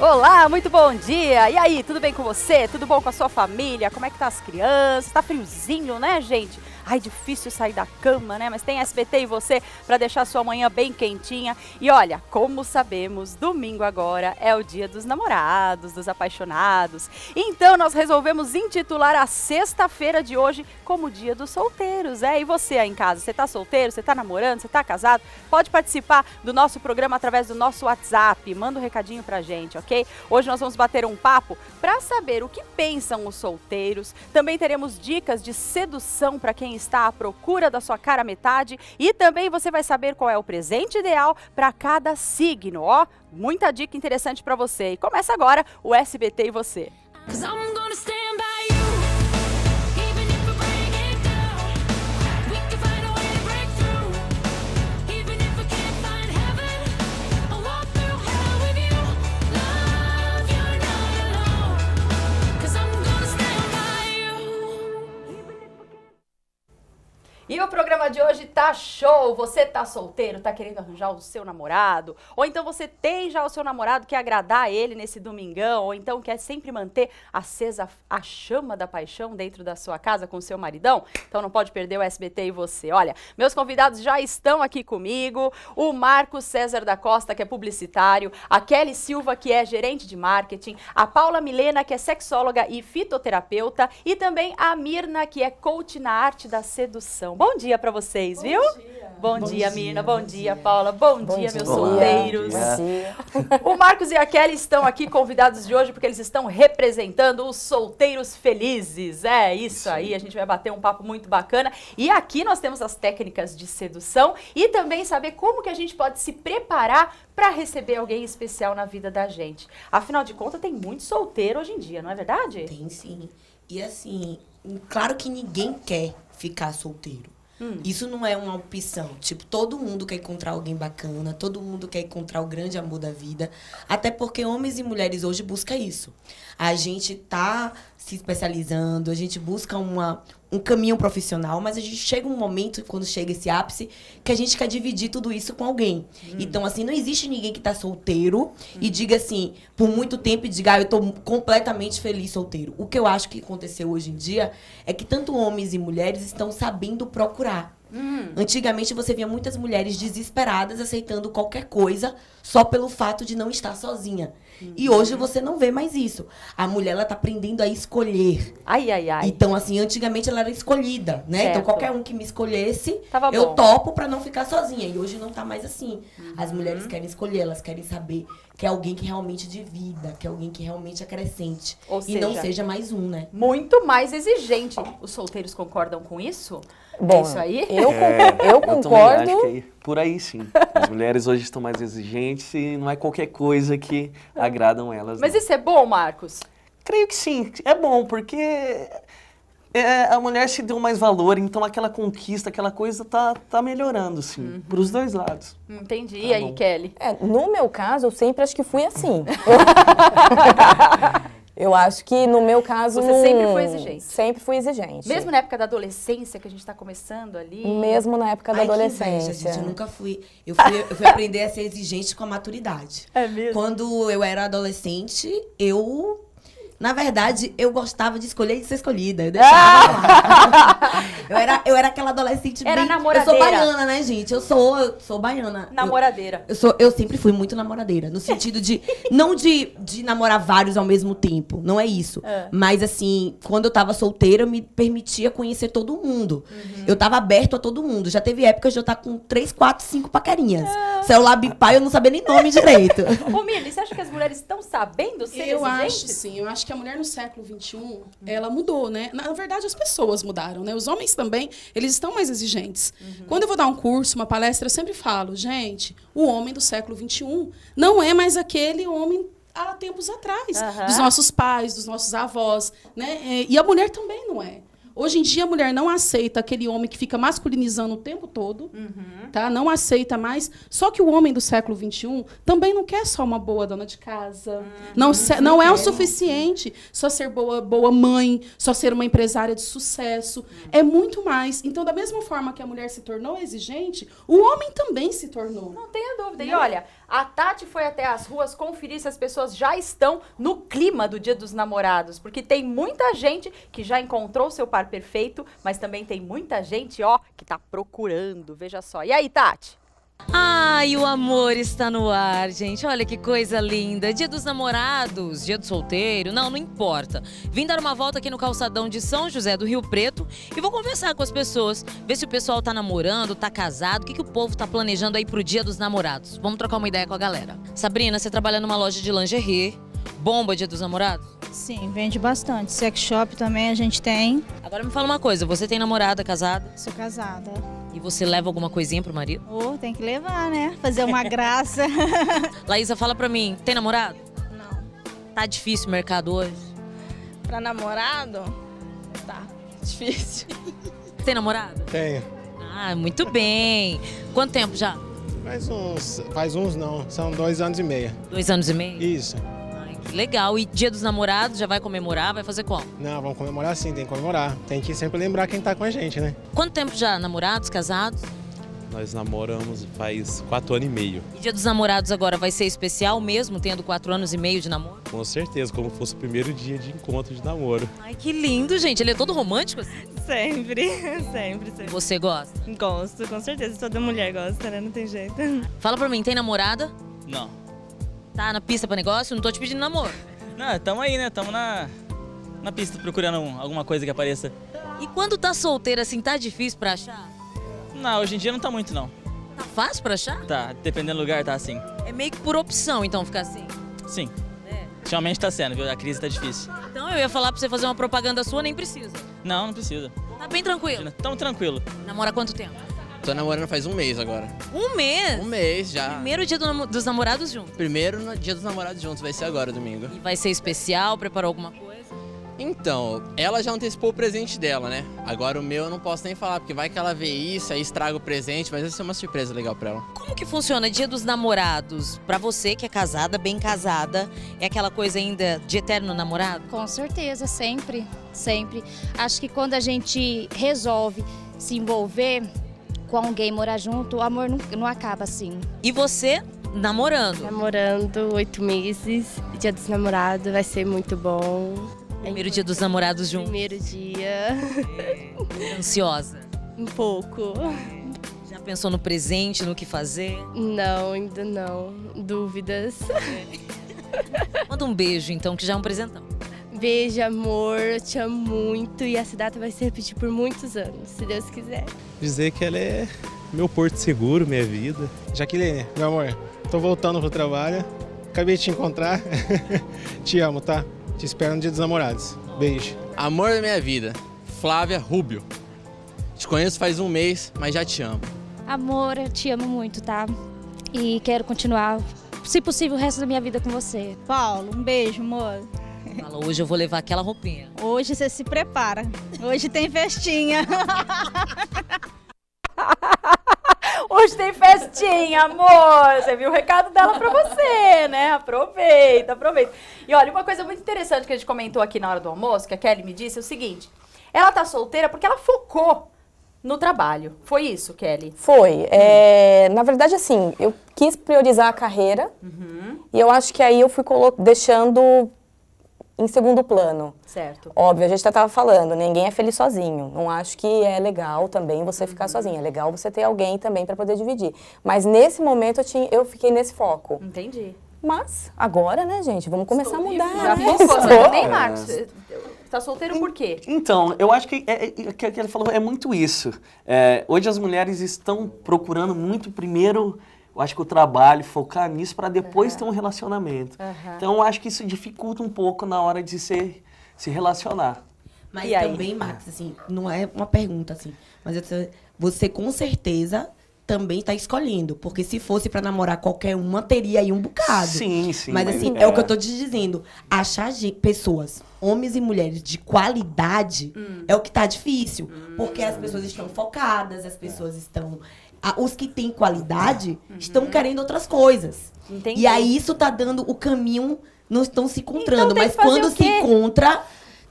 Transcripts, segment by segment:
Olá, muito bom dia! E aí, tudo bem com você? Tudo bom com a sua família? Como é que tá as crianças? Tá friozinho, né, gente? Ai, difícil sair da cama, né? Mas tem SBT e você para deixar sua manhã bem quentinha. E olha, como sabemos, domingo agora é o dia dos namorados, dos apaixonados. Então nós resolvemos intitular a sexta-feira de hoje como dia dos solteiros. É, e você aí em casa, você tá solteiro, você tá namorando, você tá casado? Pode participar do nosso programa através do nosso WhatsApp. Manda um recadinho pra gente, ok? Hoje nós vamos bater um papo para saber o que pensam os solteiros. Também teremos dicas de sedução para quem está à procura da sua cara metade e também você vai saber qual é o presente ideal para cada signo, ó. Muita dica interessante para você. E começa agora o SBT e você. E o programa de hoje tá show! Você tá solteiro, tá querendo arranjar o seu namorado, ou então você tem já o seu namorado, quer agradar ele nesse domingão, ou então quer sempre manter acesa a chama da paixão dentro da sua casa com o seu maridão? Então não pode perder o SBT e você. Olha, meus convidados já estão aqui comigo, o Marcos César da Costa, que é publicitário, a Kelly Silva, que é gerente de marketing, a Paula Milena, que é sexóloga e fitoterapeuta, e também a Mirna, que é coach na arte da sedução. Bom dia para vocês, bom viu? Dia. Bom, bom dia, dia Mirna. Bom, bom dia, dia, Paula. Bom, dia, meus solteiros. O Marcos e a Kelly estão aqui convidados de hoje porque eles estão representando os solteiros felizes. É isso, isso aí. A gente vai bater um papo muito bacana. E aqui nós temos as técnicas de sedução e também saber como que a gente pode se preparar para receber alguém especial na vida da gente. Afinal de contas, tem muito solteiro hoje em dia, não é verdade? Tem sim. E assim, Claro que ninguém quer ficar solteiro. Hum. Isso não é uma opção. Tipo, todo mundo quer encontrar alguém bacana, todo mundo quer encontrar o grande amor da vida. Até porque homens e mulheres hoje buscam isso. A gente tá se especializando, a gente busca uma, um caminho profissional, mas a gente chega um momento, quando chega esse ápice, que a gente quer dividir tudo isso com alguém. Hum. Então, assim, não existe ninguém que tá solteiro hum. e diga assim, por muito tempo, e diga, ah, eu tô completamente feliz solteiro. O que eu acho que aconteceu hoje em dia é que tanto homens e mulheres estão sabendo procurar. Hum. Antigamente você via muitas mulheres desesperadas aceitando qualquer coisa só pelo fato de não estar sozinha. E hoje você não vê mais isso. A mulher, ela tá aprendendo a escolher. Ai, ai, ai. Então, assim, antigamente ela era escolhida, né? Então, certo. Então, qualquer um que me escolhesse, eu topo para não ficar sozinha. E hoje não tá mais assim. Uhum. As mulheres uhum. querem escolher, elas querem saber que é alguém que realmente divida, que é alguém que realmente acrescente. Ou e não seja mais um, né? Muito mais exigente. Os solteiros concordam com isso? Bom, é isso aí? Eu, é, eu concordo. Eu também, acho que é por aí sim. As mulheres hoje estão mais exigentes e não é qualquer coisa que agradam elas. Mas não. isso é bom, Marcos? Creio que sim. É bom, porque é, a mulher se deu mais valor, então aquela conquista, aquela coisa tá, tá melhorando, sim, uhum. para os dois lados. Entendi. Tá e aí, bom. Kelly? É, no meu caso, eu sempre acho que fui assim. Eu acho que no meu caso. Você sempre foi hum, exigente. Sempre fui exigente. Mesmo na época da adolescência, que a gente está começando ali. Mesmo na época da adolescência. Inveja, gente, eu nunca fui. Eu fui, eu fui aprender a ser exigente com a maturidade. É mesmo? Quando eu era adolescente, eu na verdade, eu gostava de escolher e de ser escolhida. Eu deixava ah! eu, era, eu era aquela adolescente era bem... namoradeira. Eu sou baiana, né, gente? Eu sou, sou baiana. Namoradeira. Eu, eu, sou, eu sempre fui muito namoradeira. No sentido de... não de, de namorar vários ao mesmo tempo. Não é isso. É. Mas, assim, quando eu tava solteira, eu me permitia conhecer todo mundo. Uhum. Eu tava aberto a todo mundo. Já teve épocas de eu estar tá com três, quatro, cinco paquerinhas. É. Celular bipai, eu não sabia nem nome direito. Ô, Mili, você acha que as mulheres estão sabendo ser Eu acho, sim. Eu acho que que a mulher no século XXI, ela mudou, né? Na verdade, as pessoas mudaram, né? Os homens também, eles estão mais exigentes. Uhum. Quando eu vou dar um curso, uma palestra, eu sempre falo, gente, o homem do século XXI não é mais aquele homem há tempos atrás, uhum. dos nossos pais, dos nossos avós, né? É, e a mulher também não é. Hoje em dia a mulher não aceita aquele homem que fica masculinizando o tempo todo, uhum. tá? Não aceita mais. Só que o homem do século XXI também não quer só uma boa dona de casa. Uhum. Não, não é o suficiente só ser boa, boa mãe, só ser uma empresária de sucesso. Uhum. É muito mais. Então, da mesma forma que a mulher se tornou exigente, o homem também se tornou. Não tenha dúvida. E né? olha, a Tati foi até as ruas conferir se as pessoas já estão no clima do Dia dos Namorados, porque tem muita gente que já encontrou seu par perfeito, mas também tem muita gente, ó, que tá procurando. Veja só. E aí, Tati? Ai, o amor está no ar, gente. Olha que coisa linda. Dia dos namorados, dia do solteiro, não, não importa. Vim dar uma volta aqui no calçadão de São José do Rio Preto e vou conversar com as pessoas, ver se o pessoal tá namorando, tá casado, o que, que o povo tá planejando aí pro dia dos namorados. Vamos trocar uma ideia com a galera. Sabrina, você trabalha numa loja de lingerie bomba Dia dos Namorados? Sim, vende bastante. Sex shop também a gente tem. Agora me fala uma coisa, você tem namorada, casada? Sou casada. E você leva alguma coisinha pro marido? Oh, tem que levar, né? Fazer uma graça. Laísa, fala pra mim, tem namorado? Não. Tá difícil o mercado hoje? Pra namorado? Tá, difícil. tem namorado? Tenho. Ah, muito bem. Quanto tempo já? Faz uns, faz uns não, são dois anos e meio. Dois anos e meio? Isso. Legal. E Dia dos Namorados já vai comemorar? Vai fazer qual Não, vamos comemorar sim, tem que comemorar. Tem que sempre lembrar quem tá com a gente, né? Quanto tempo já namorados, casados? Nós namoramos faz quatro anos e meio. E Dia dos Namorados agora vai ser especial mesmo, tendo quatro anos e meio de namoro? Com certeza, como fosse o primeiro dia de encontro de namoro. Ai, que lindo, gente. Ele é todo romântico? Assim? Sempre, sempre, sempre. Você gosta? Gosto, com certeza. Toda mulher gosta, né? Não tem jeito. Fala pra mim, tem namorada? Não. Tá na pista pra negócio? Não tô te pedindo namoro. Não, tamo aí, né? Tamo na, na pista procurando alguma coisa que apareça. E quando tá solteira assim, tá difícil pra achar? Não, hoje em dia não tá muito, não. Tá fácil pra achar? Tá, dependendo do lugar, tá assim. É meio que por opção, então, ficar assim? Sim. É. Ultimamente tá sendo, viu? A crise tá difícil. Então eu ia falar pra você fazer uma propaganda sua, nem precisa. Não, não precisa. Tá bem tranquilo? Tamo tranquilo. Namora há quanto tempo? Tô namorando faz um mês agora. Um mês? Um mês já. Primeiro dia do nam dos namorados juntos? Primeiro no dia dos namorados juntos, vai ser agora, domingo. E vai ser especial? Preparou alguma coisa? Então, ela já antecipou o presente dela, né? Agora o meu eu não posso nem falar, porque vai que ela vê isso, aí estraga o presente, mas vai ser uma surpresa legal pra ela. Como que funciona Dia dos Namorados? Pra você que é casada, bem casada, é aquela coisa ainda de eterno namorado? Com certeza, sempre, sempre. Acho que quando a gente resolve se envolver, com alguém morar junto, o amor não, não acaba assim. E você namorando? Namorando oito meses, dia dos namorados vai ser muito bom. Primeiro dia dos namorados juntos? Primeiro dia. É, ansiosa? Um pouco. Já pensou no presente, no que fazer? Não, ainda não. Dúvidas. É. Manda um beijo então, que já é um presentão. Beijo, amor, eu te amo muito e essa data vai se repetir por muitos anos, se Deus quiser. Dizer que ela é meu porto seguro, minha vida. Jaqueline, meu amor, tô voltando pro trabalho, acabei de te encontrar, te amo, tá? Te espero no Dia dos Namorados. Beijo. Amor da minha vida, Flávia Rubio. Te conheço faz um mês, mas já te amo. Amor, eu te amo muito, tá? E quero continuar, se possível, o resto da minha vida com você. Paulo, um beijo, amor. Falou, hoje eu vou levar aquela roupinha. Hoje você se prepara. Hoje tem festinha. Hoje tem festinha, amor. Você viu o recado dela pra você, né? Aproveita, aproveita. E olha, uma coisa muito interessante que a gente comentou aqui na hora do almoço, que a Kelly me disse, é o seguinte: ela tá solteira porque ela focou no trabalho. Foi isso, Kelly? Foi. É, na verdade, assim, eu quis priorizar a carreira uhum. e eu acho que aí eu fui deixando em segundo plano. Certo. Óbvio, a gente estava falando, ninguém é feliz sozinho. Não acho que é legal também você ficar sozinho. Uhum. sozinha. É legal você ter alguém também para poder dividir. Mas nesse momento eu, tinha, eu fiquei nesse foco. Entendi. Mas agora, né, gente, vamos começar Estou a mudar. Já né? pensou? Nem, Marcos, Tá solteiro por quê? Então, eu acho que é, é, é, é, que ele falou é muito isso. É, hoje as mulheres estão procurando muito primeiro eu acho que o trabalho, focar nisso para depois uhum. ter um relacionamento. Uhum. Então, eu acho que isso dificulta um pouco na hora de se, se relacionar. Mas e também, aí? Max, assim, não é uma pergunta, assim, mas você com certeza também está escolhendo. Porque se fosse para namorar qualquer uma, teria aí um bocado. Sim, sim. Mas assim, é. é o que eu tô te dizendo. Achar pessoas, homens e mulheres, de qualidade hum. é o que tá difícil. Hum. Porque as pessoas estão focadas, as pessoas é. estão a, os que têm qualidade uhum. estão querendo outras coisas. Entendi. E aí isso tá dando o caminho, não estão se então encontrando. Então, mas quando se encontra,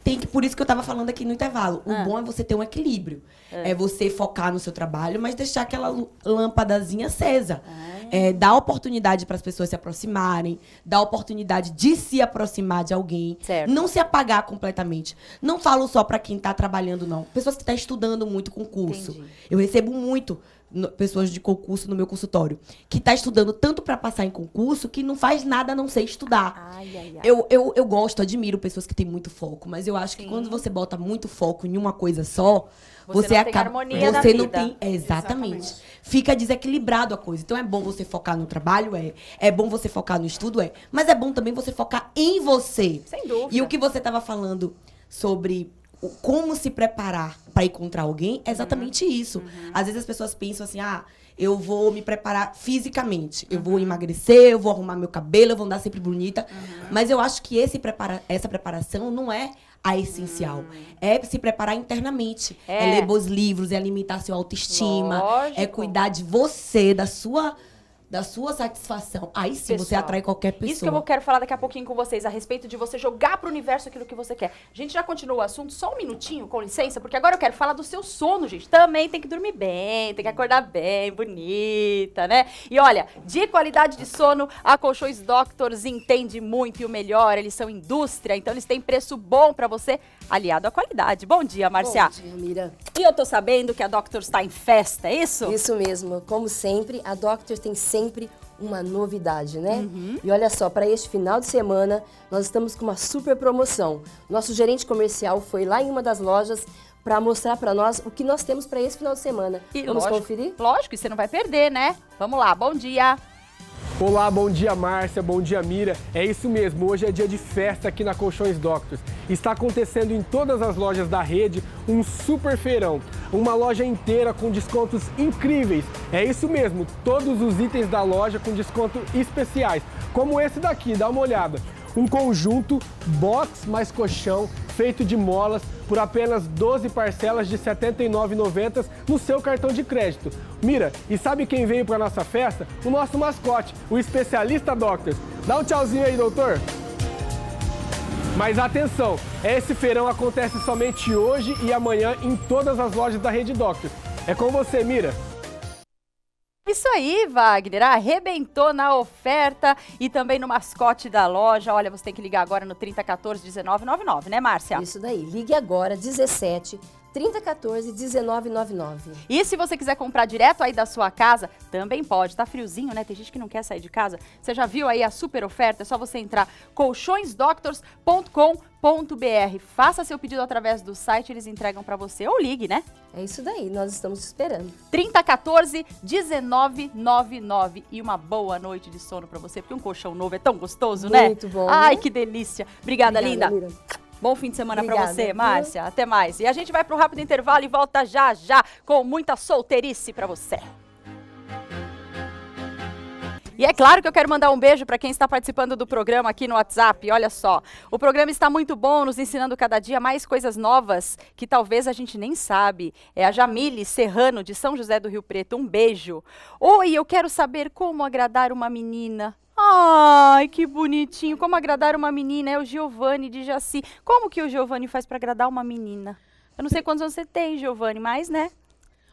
tem que. Por isso que eu tava falando aqui no intervalo. O ah. bom é você ter um equilíbrio. É, é você focar no seu trabalho, mas deixar aquela lâmpadazinha acesa. dá ah. É, dar oportunidade para as pessoas se aproximarem, dar oportunidade de se aproximar de alguém, certo. não se apagar completamente. Não falo só para quem está trabalhando, não. Pessoas que estão tá estudando muito concurso. Entendi. Eu recebo muito pessoas de concurso no meu consultório, que está estudando tanto para passar em concurso que não faz nada a não ser estudar. Ai, ai, ai. Eu, eu, eu gosto, admiro pessoas que têm muito foco, mas eu acho Sim. que quando você bota muito foco em uma coisa só, você, você não acaba. harmonia você não vida. tem. Exatamente. Exatamente. Fica desequilibrado a coisa. Então é bom você focar no trabalho, é. É bom você focar no estudo, é. Mas é bom também você focar em você. Sem dúvida. E o que você estava falando sobre o como se preparar para encontrar alguém é exatamente uhum. isso. Uhum. Às vezes as pessoas pensam assim, ah, eu vou me preparar fisicamente, eu vou uhum. emagrecer, eu vou arrumar meu cabelo, eu vou andar sempre bonita. Uhum. Mas eu acho que esse prepara essa preparação não é a essencial. Hum. É se preparar internamente. É. é, ler bons livros, é alimentar sua autoestima, é Lógico. é cuidar de você, da sua da sua satisfação. Aí sim Pessoal, você atrai qualquer pessoa. Isso que eu quero falar daqui a pouquinho com vocês, a respeito de você jogar pro universo aquilo que você quer. A gente já continuou o assunto, só um minutinho, com licença, porque agora eu quero falar do seu sono, gente. Também tem que dormir bem, tem que acordar bem, bonita, né? E olha, de qualidade de sono, a Colchões Doctors entende muito e o melhor, eles são indústria, então eles têm preço bom para você, aliado à qualidade. Bom dia, Marcia. Bom dia, Mira. E eu tô sabendo que a Doctors tá em festa, é isso? Isso mesmo. Como sempre, a Doctors tem sempre sempre uma novidade, né? Uhum. E olha só, para este final de semana, nós estamos com uma super promoção. Nosso gerente comercial foi lá em uma das lojas para mostrar para nós o que nós temos para esse final de semana. E Vamos lógico, conferir? Lógico, você não vai perder, né? Vamos lá, bom dia! Olá, bom dia Márcia, bom dia Mira. É isso mesmo, hoje é dia de festa aqui na Colchões Doctors. Está acontecendo em todas as lojas da rede um super feirão, uma loja inteira com descontos incríveis. É isso mesmo, todos os itens da loja com desconto especiais, como esse daqui, dá uma olhada. Um conjunto box mais colchão feito de molas por apenas 12 parcelas de R$ 79,90 no seu cartão de crédito. Mira, e sabe quem veio para nossa festa? O nosso mascote, o especialista Doctors. Dá um tchauzinho aí, doutor. Mas atenção, esse feirão acontece somente hoje e amanhã em todas as lojas da Rede Doctors. É com você, Mira. Isso aí, Wagner, arrebentou na oferta e também no mascote da loja. Olha, você tem que ligar agora no 3014 1999, né, Márcia? Isso daí, ligue agora 17 3014 1999. E se você quiser comprar direto aí da sua casa, também pode. Tá friozinho, né? Tem gente que não quer sair de casa. Você já viu aí a super oferta? É só você entrar colchõesdoctors.com.br. Faça seu pedido através do site, eles entregam para você ou ligue, né? É isso daí, nós estamos esperando. 3014 1999 e uma boa noite de sono para você, porque um colchão novo é tão gostoso, Muito né? Muito bom. Ai, né? que delícia. Obrigada, Obrigada linda. Mira. Bom fim de semana para você, Márcia. Até mais. E a gente vai para um rápido intervalo e volta já já com muita solteirice para você. E é claro que eu quero mandar um beijo para quem está participando do programa aqui no WhatsApp. Olha só, o programa está muito bom, nos ensinando cada dia mais coisas novas que talvez a gente nem sabe. É a Jamile Serrano, de São José do Rio Preto. Um beijo. Oi, eu quero saber como agradar uma menina. Ai, que bonitinho. Como agradar uma menina? É o Giovanni de Jaci. Como que o Giovanni faz para agradar uma menina? Eu não sei quantos anos você tem, Giovanni, mas, né?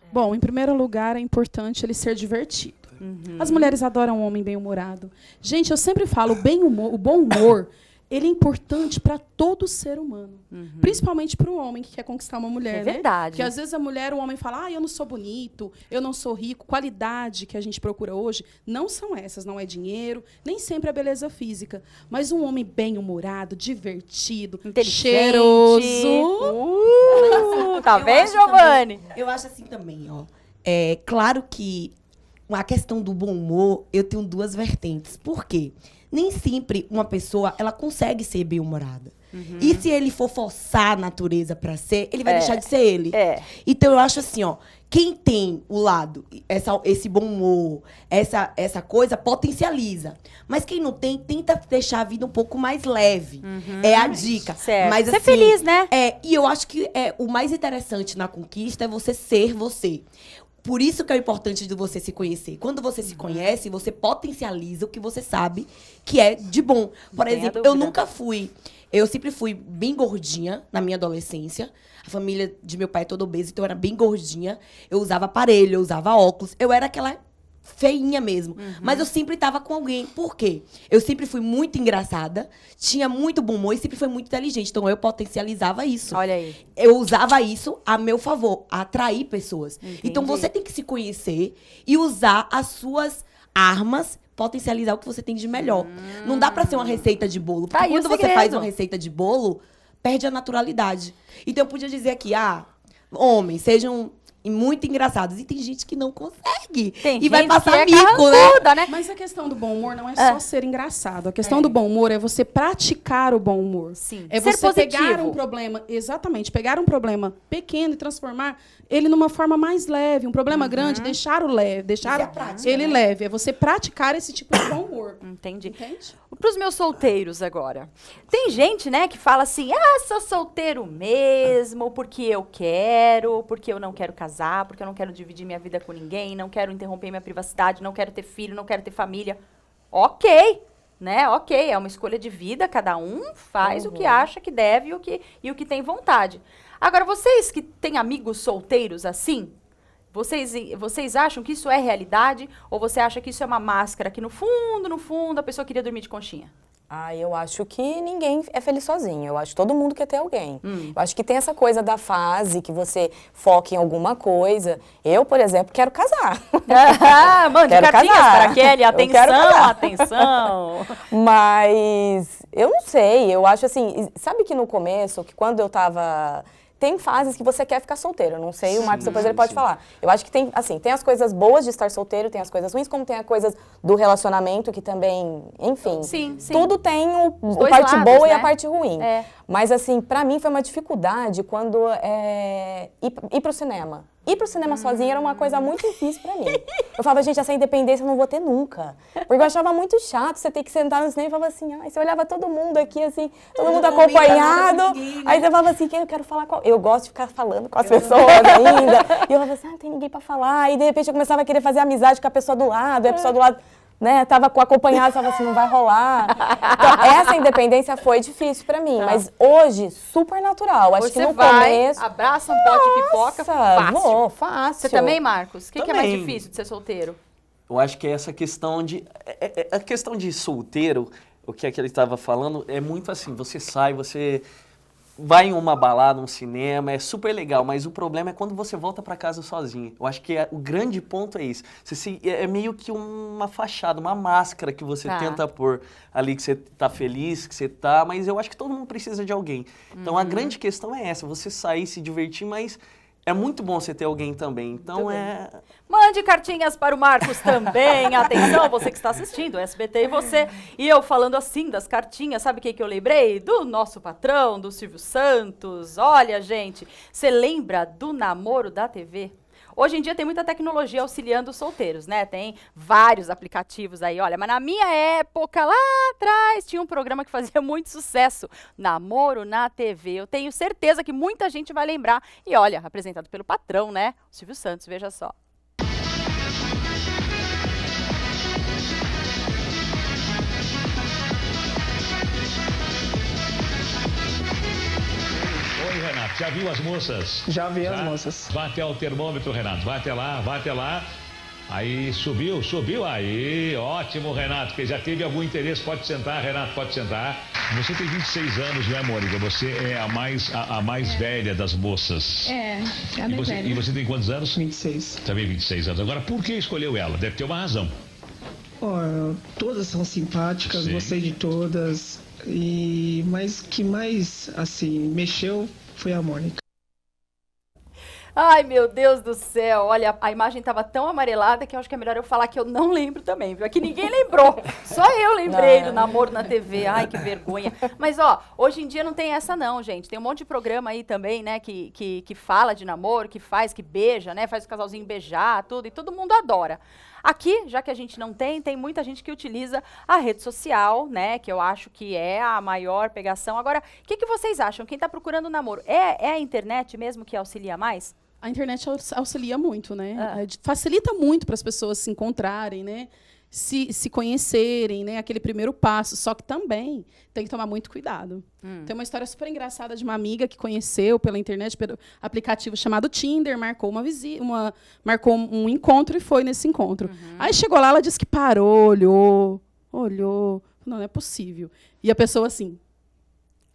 É. Bom, em primeiro lugar, é importante ele ser divertido. Uhum. As mulheres adoram um homem bem-humorado. Gente, eu sempre falo, bem humor, o bom humor ele é importante para todo ser humano. Uhum. Principalmente para o homem que quer conquistar uma mulher. É né? verdade. Porque às vezes a mulher, o homem fala, ah, eu não sou bonito, eu não sou rico. Qualidade que a gente procura hoje não são essas, não é dinheiro, nem sempre a é beleza física. Mas um homem bem-humorado, divertido, cheiroso. Uh! tá vendo, Giovanni? eu acho assim também, ó. É claro que a questão do bom humor, eu tenho duas vertentes. Por quê? Porque nem sempre uma pessoa ela consegue ser bem-humorada. Uhum. E se ele for forçar a natureza para ser, ele vai é. deixar de ser ele. É. Então eu acho assim, ó, quem tem o lado, essa, esse bom humor, essa, essa coisa, potencializa. Mas quem não tem, tenta deixar a vida um pouco mais leve. Uhum. É a dica. Certo. Mas, ser assim, feliz, né? É, e eu acho que é, o mais interessante na conquista é você ser você. Por isso que é importante de você se conhecer. Quando você se uhum. conhece, você potencializa o que você sabe que é de bom. Por exemplo, eu nunca fui. Eu sempre fui bem gordinha na minha adolescência. A família de meu pai é toda obesa, então eu era bem gordinha. Eu usava aparelho, eu usava óculos. Eu era aquela feinha mesmo. Uhum. Mas eu sempre tava com alguém. Por quê? Eu sempre fui muito engraçada, tinha muito bom humor e sempre fui muito inteligente. Então eu potencializava isso. Olha aí. Eu usava isso a meu favor, a atrair pessoas. Entendi. Então você tem que se conhecer e usar as suas armas potencializar o que você tem de melhor. Hum. Não dá para ser uma receita de bolo, porque tá quando você faz uma receita de bolo, perde a naturalidade. Então eu podia dizer aqui, ah, homens, sejam e muito engraçados. E tem gente que não consegue. Tem e vai passar que é mico, né? né? Mas a questão do bom humor não é, é só ser engraçado. A questão é. do bom humor é você praticar o bom humor. Sim. É você pegar um problema, exatamente, pegar um problema pequeno e transformar ele numa forma mais leve, um problema uhum. grande, deixar o leve, deixar o, é prática, ele né? leve. É você praticar esse tipo de bom humor. Entendi. Entende? Para os meus solteiros agora. Tem gente, né, que fala assim: "Ah, sou solteiro mesmo, porque eu quero, porque eu não quero casar" casar, porque eu não quero dividir minha vida com ninguém, não quero interromper minha privacidade, não quero ter filho, não quero ter família. Ok, né? Ok, é uma escolha de vida, cada um faz uhum. o que uhum. acha que deve e o que, e o que tem vontade. Agora, vocês que têm amigos solteiros assim, vocês, vocês acham que isso é realidade? Ou você acha que isso é uma máscara que no fundo, no fundo, a pessoa queria dormir de conchinha? Ah, eu acho que ninguém é feliz sozinho. Eu acho que todo mundo quer ter alguém. Hum. Eu acho que tem essa coisa da fase que você foca em alguma coisa. Eu, por exemplo, quero casar. Ah, mande quero casar. para Kelly. Atenção, atenção. Mas eu não sei. Eu acho assim. Sabe que no começo, que quando eu estava tem fases que você quer ficar solteiro. Não sei, sim, o Marcos depois ele pode sim. falar. Eu acho que tem, assim, tem as coisas boas de estar solteiro, tem as coisas ruins, como tem as coisas do relacionamento que também, enfim. Sim, sim. Tudo tem o, a parte lados, boa né? e a né? parte ruim. É. Mas assim, para mim foi uma dificuldade quando é, ir, ir pro cinema ir pro cinema sozinha era uma coisa muito difícil pra mim. Eu falava, gente, essa independência eu não vou ter nunca. Porque eu achava muito chato você ter que sentar no cinema e falava assim, ai, você olhava todo mundo aqui, assim, todo mundo acompanhado. Aí né? você falava assim, quem eu quero falar com. Eu gosto de ficar falando com as eu pessoas não... ainda. E eu falava assim, ah, não tem ninguém para falar. E de repente eu começava a querer fazer amizade com a pessoa do lado, e a pessoa do lado né? Tava acompanhada, tava assim, não vai rolar. Então, essa independência foi difícil para mim, mas ah. hoje, super natural. Acho que no vai, começo. Abraça um pote de pipoca, fácil. Vou, fácil. Você também, Marcos? O que, que, é mais difícil de ser solteiro? Eu acho que é essa questão de. É, é, é a questão de solteiro, o que é que ele estava falando, é muito assim: você sai, você vai em uma balada, um cinema, é super legal, mas o problema é quando você volta para casa sozinho. Eu acho que é, o grande ponto é isso. Você se, é, é meio que uma fachada, uma máscara que você tá. tenta pôr ali que você tá feliz, que você tá, mas eu acho que todo mundo precisa de alguém. Então uhum. a grande questão é essa, você sair, se divertir, mas é muito bom você ter alguém também. Então é. Mande cartinhas para o Marcos também. Atenção, você que está assistindo, SBT e você. E eu falando assim das cartinhas, sabe o que, que eu lembrei? Do nosso patrão, do Silvio Santos. Olha, gente, você lembra do namoro da TV? Hoje em dia tem muita tecnologia auxiliando os solteiros, né? Tem vários aplicativos aí, olha. Mas na minha época, lá atrás, tinha um programa que fazia muito sucesso: Namoro na TV. Eu tenho certeza que muita gente vai lembrar. E olha, apresentado pelo patrão, né? O Silvio Santos, veja só. aí, Renato? Já viu as moças? Já vi Já? as moças. Vá até o termômetro, Renato. Vá até lá, vai até lá. Aí subiu, subiu aí. Ótimo, Renato, que já teve algum interesse. Pode sentar, Renato, pode sentar. Você tem 26 anos, é, Mônica? Você é a mais, a, a mais é. velha das moças. É, a mais e você, velha. E você tem quantos anos? 26. Também 26 anos. Agora, por que escolheu ela? Deve ter uma razão. Oh, todas são simpáticas, Sim. gostei de todas. E, mas que mais, assim, mexeu foi a Mônica. Ai, meu Deus do céu. Olha, a imagem estava tão amarelada que eu acho que é melhor eu falar que eu não lembro também, viu? É que ninguém lembrou. Só eu lembrei do namoro na TV. Ai, que vergonha. Mas, ó, hoje em dia não tem essa não, gente. Tem um monte de programa aí também, né, que, que, que fala de namoro, que faz, que beija, né? Faz o casalzinho beijar, tudo. E todo mundo adora. Aqui, já que a gente não tem, tem muita gente que utiliza a rede social, né? Que eu acho que é a maior pegação. Agora, o que, que vocês acham? Quem está procurando namoro, é, é a internet mesmo que auxilia mais? A internet auxilia muito, né? Ah. Facilita muito para as pessoas se encontrarem, né? se, se conhecerem, né? Aquele primeiro passo. Só que também tem que tomar muito cuidado. Hum. Tem uma história super engraçada de uma amiga que conheceu pela internet, pelo aplicativo chamado Tinder, marcou uma visita, uma, marcou um encontro e foi nesse encontro. Uhum. Aí chegou lá, ela disse que parou, olhou, olhou. Não, não é possível. E a pessoa assim,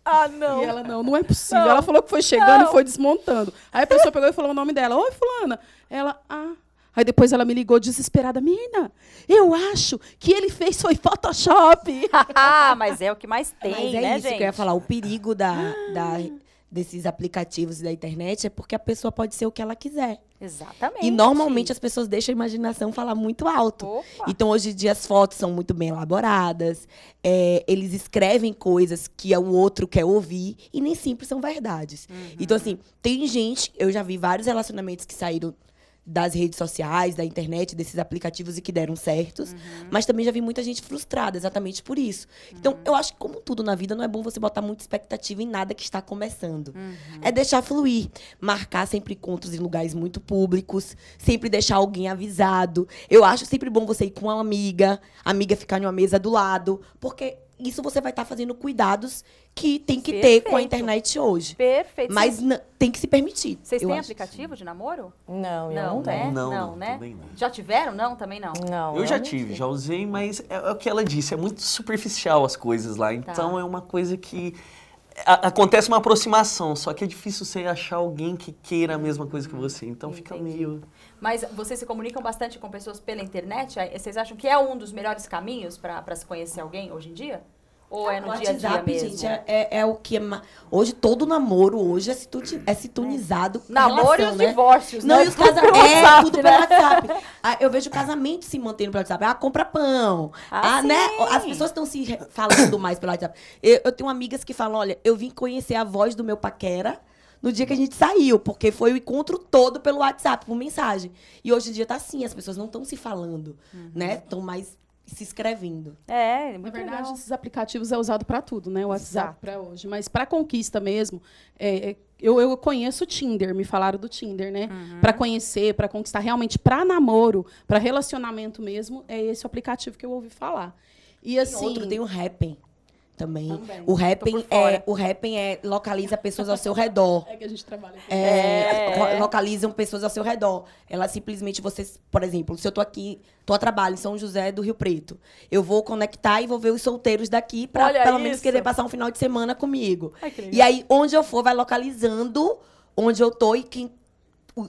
ah, não. E ela, não, não é possível. Não. Ela falou que foi chegando não. e foi desmontando. Aí a pessoa pegou e falou o nome dela. Oi, fulana. Ela, ah, Aí depois ela me ligou desesperada: Mina, eu acho que ele fez foi Photoshop. Ah, Mas é o que mais tem, Mas é né, isso gente? que eu ia falar. O perigo da, ah. da, desses aplicativos da internet é porque a pessoa pode ser o que ela quiser. Exatamente. E normalmente as pessoas deixam a imaginação falar muito alto. Opa. Então, hoje em dia, as fotos são muito bem elaboradas, é, eles escrevem coisas que o outro quer ouvir e nem sempre são verdades. Uhum. Então, assim, tem gente, eu já vi vários relacionamentos que saíram das redes sociais, da internet, desses aplicativos e que deram certos. Uhum. Mas também já vi muita gente frustrada exatamente por isso. Então, uhum. Então, eu acho que, como tudo na vida, não é bom você botar muita expectativa em nada que está começando. Uhum. É deixar fluir. Marcar sempre encontros em lugares muito públicos. Sempre deixar alguém avisado. Eu acho sempre bom você ir com uma amiga, a amiga ficar em uma mesa do lado. Porque isso você vai estar tá fazendo cuidados que tem que Perfeito. ter com a internet hoje. Perfeito. Mas tem que se permitir. Vocês têm aplicativo de namoro? Não, não, não, né? Não, não, não né? Não. Né? Já tiveram? Não, também não. Não. Eu, eu já tive, já usei, mas é, é, o que ela disse, é muito superficial as coisas lá. Tá. Então tá. é uma coisa que a, acontece uma aproximação, só que é difícil você achar alguém que queira a mesma coisa que você. Então Entendi. fica meio mas vocês se comunicam bastante com pessoas pela internet? Vocês acham que é um dos melhores caminhos para se conhecer alguém hoje em dia? Ou é no WhatsApp, dia a dia mesmo? gente, é, é, é o que é Hoje, todo namoro hoje é, situ... é situnizado Namoro relação, e os né? divórcios, Não, né? e os casamentos. É, WhatsApp, tudo pelo né? WhatsApp. Ah, eu vejo casamento se mantendo pelo WhatsApp. Ah, compra pão. Ah, ah né? As pessoas estão se falando mais pelo WhatsApp. Eu, eu tenho amigas que falam, olha, eu vim conhecer a voz do meu paquera no dia que a gente saiu, porque foi o encontro todo pelo WhatsApp, por mensagem. E hoje em dia tá assim, as pessoas não estão se falando, uhum. né? Estão mais se inscrevendo. É, é, na verdade, legal. esses aplicativos é usado para tudo, né? O WhatsApp para hoje, mas para conquista mesmo, é, é, eu, eu conheço o Tinder, me falaram do Tinder, né? Uhum. Para conhecer, para conquistar realmente, para namoro, para relacionamento mesmo, é esse aplicativo que eu ouvi falar. E tem assim, outro tem o Happn também. também. O rapping é, o rapping é localiza pessoas ao seu redor. É que a gente trabalha. Aqui. É, é. localizam pessoas ao seu redor. Ela simplesmente vocês, por exemplo, se eu tô aqui, tô a trabalho em São José do Rio Preto, eu vou conectar e vou ver os solteiros daqui para pelo isso. menos querer passar um final de semana comigo. e aí onde eu for vai localizando onde eu tô e quem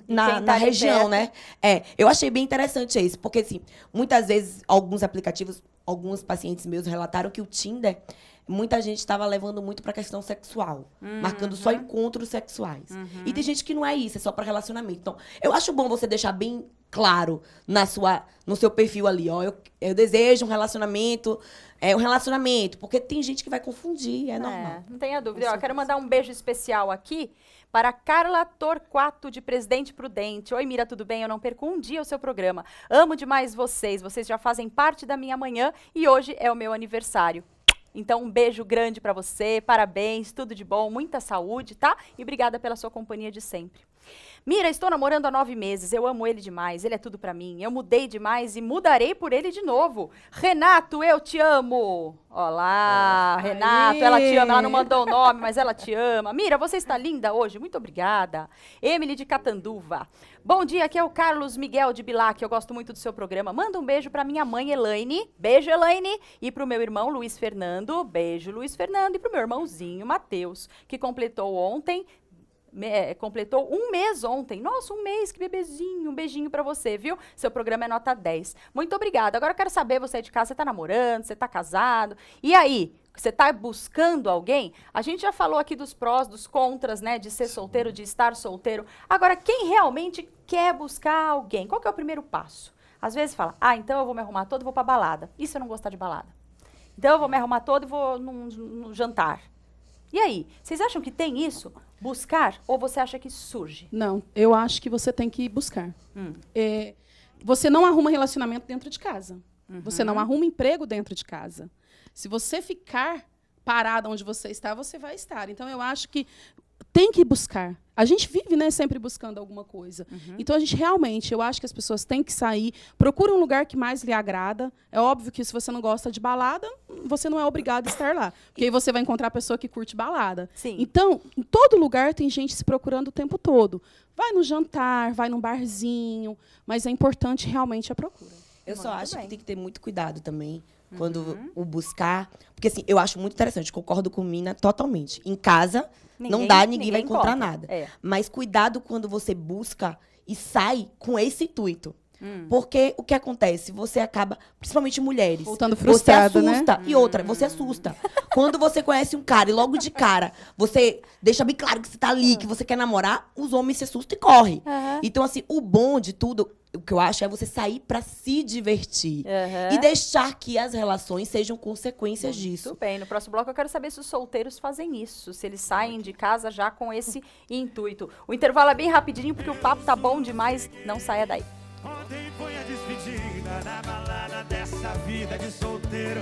na, tá na região, né? É, eu achei bem interessante isso, porque assim, muitas vezes alguns aplicativos, alguns pacientes meus relataram que o Tinder muita gente estava levando muito para questão sexual, uhum. marcando só uhum. encontros sexuais. Uhum. E tem gente que não é isso, é só para relacionamento. Então, eu acho bom você deixar bem claro na sua, no seu perfil ali, ó, eu, eu desejo um relacionamento, é um relacionamento, porque tem gente que vai confundir, é, é normal. Não tenha dúvida. Eu quero mandar um beijo especial aqui para Carla Torquato, de Presidente Prudente. Oi, Mira, tudo bem? Eu não perco um dia o seu programa. Amo demais vocês, vocês já fazem parte da minha manhã e hoje é o meu aniversário. Então, um beijo grande para você, parabéns, tudo de bom, muita saúde, tá? E obrigada pela sua companhia de sempre. Mira, estou namorando há nove meses, eu amo ele demais, ele é tudo para mim, eu mudei demais e mudarei por ele de novo. Renato, eu te amo! Olá, é. Renato, ela te ama, ela não mandou o nome, mas ela te ama. Mira, você está linda hoje, muito obrigada. Emily de Catanduva. Bom dia, aqui é o Carlos Miguel de Bilac, eu gosto muito do seu programa. Manda um beijo para minha mãe Elaine, beijo Elaine, e para o meu irmão Luiz Fernando, beijo Luiz Fernando, e para o meu irmãozinho Matheus, que completou ontem me, é, completou um mês ontem. Nossa, um mês, que bebezinho. Um beijinho para você, viu? Seu programa é nota 10. Muito obrigada. Agora eu quero saber, você é de casa, você tá namorando, você tá casado. E aí, você está buscando alguém, a gente já falou aqui dos prós, dos contras, né? De ser solteiro, de estar solteiro. Agora, quem realmente quer buscar alguém? Qual que é o primeiro passo? Às vezes fala, ah, então eu vou me arrumar todo e vou para balada. E se eu não gostar de balada? Então eu vou me arrumar todo e vou num, num jantar. E aí, vocês acham que tem isso? buscar ou você acha que surge? Não, eu acho que você tem que buscar. Hum. É, você não arruma relacionamento dentro de casa. Uhum. Você não uhum. arruma emprego dentro de casa. Se você ficar parada onde você está, você vai estar. Então eu acho que tem que buscar. A gente vive, né, sempre buscando alguma coisa. Uhum. Então a gente realmente, eu acho que as pessoas têm que sair, procura um lugar que mais lhe agrada. É óbvio que se você não gosta de balada, você não é obrigado a estar lá, porque aí você vai encontrar a pessoa que curte balada. Sim. Então, em todo lugar tem gente se procurando o tempo todo. Vai no jantar, vai num barzinho, mas é importante realmente a procura. Eu só acho bem. que tem que ter muito cuidado também quando uhum. o buscar. Porque assim, eu acho muito interessante, concordo com Mina totalmente. Em casa, ninguém, não dá, ninguém, ninguém vai encontrar nada. É. Mas cuidado quando você busca e sai com esse intuito. Hum. Porque o que acontece? Você acaba, principalmente mulheres. Voltando frustrada, Você né? assusta. Né? E outra, hum. você assusta. Quando você conhece um cara e logo de cara você deixa bem claro que você tá ali, hum. que você quer namorar, os homens se assustam e correm. Uhum. Então, assim, o bom de tudo o que eu acho é você sair para se divertir uhum. e deixar que as relações sejam consequências Muito disso. Muito bem. No próximo bloco eu quero saber se os solteiros fazem isso, se eles saem de casa já com esse intuito. O intervalo é bem rapidinho porque o papo tá bom demais. Não saia daí. Ontem foi a despedida na balada dessa vida de solteiro.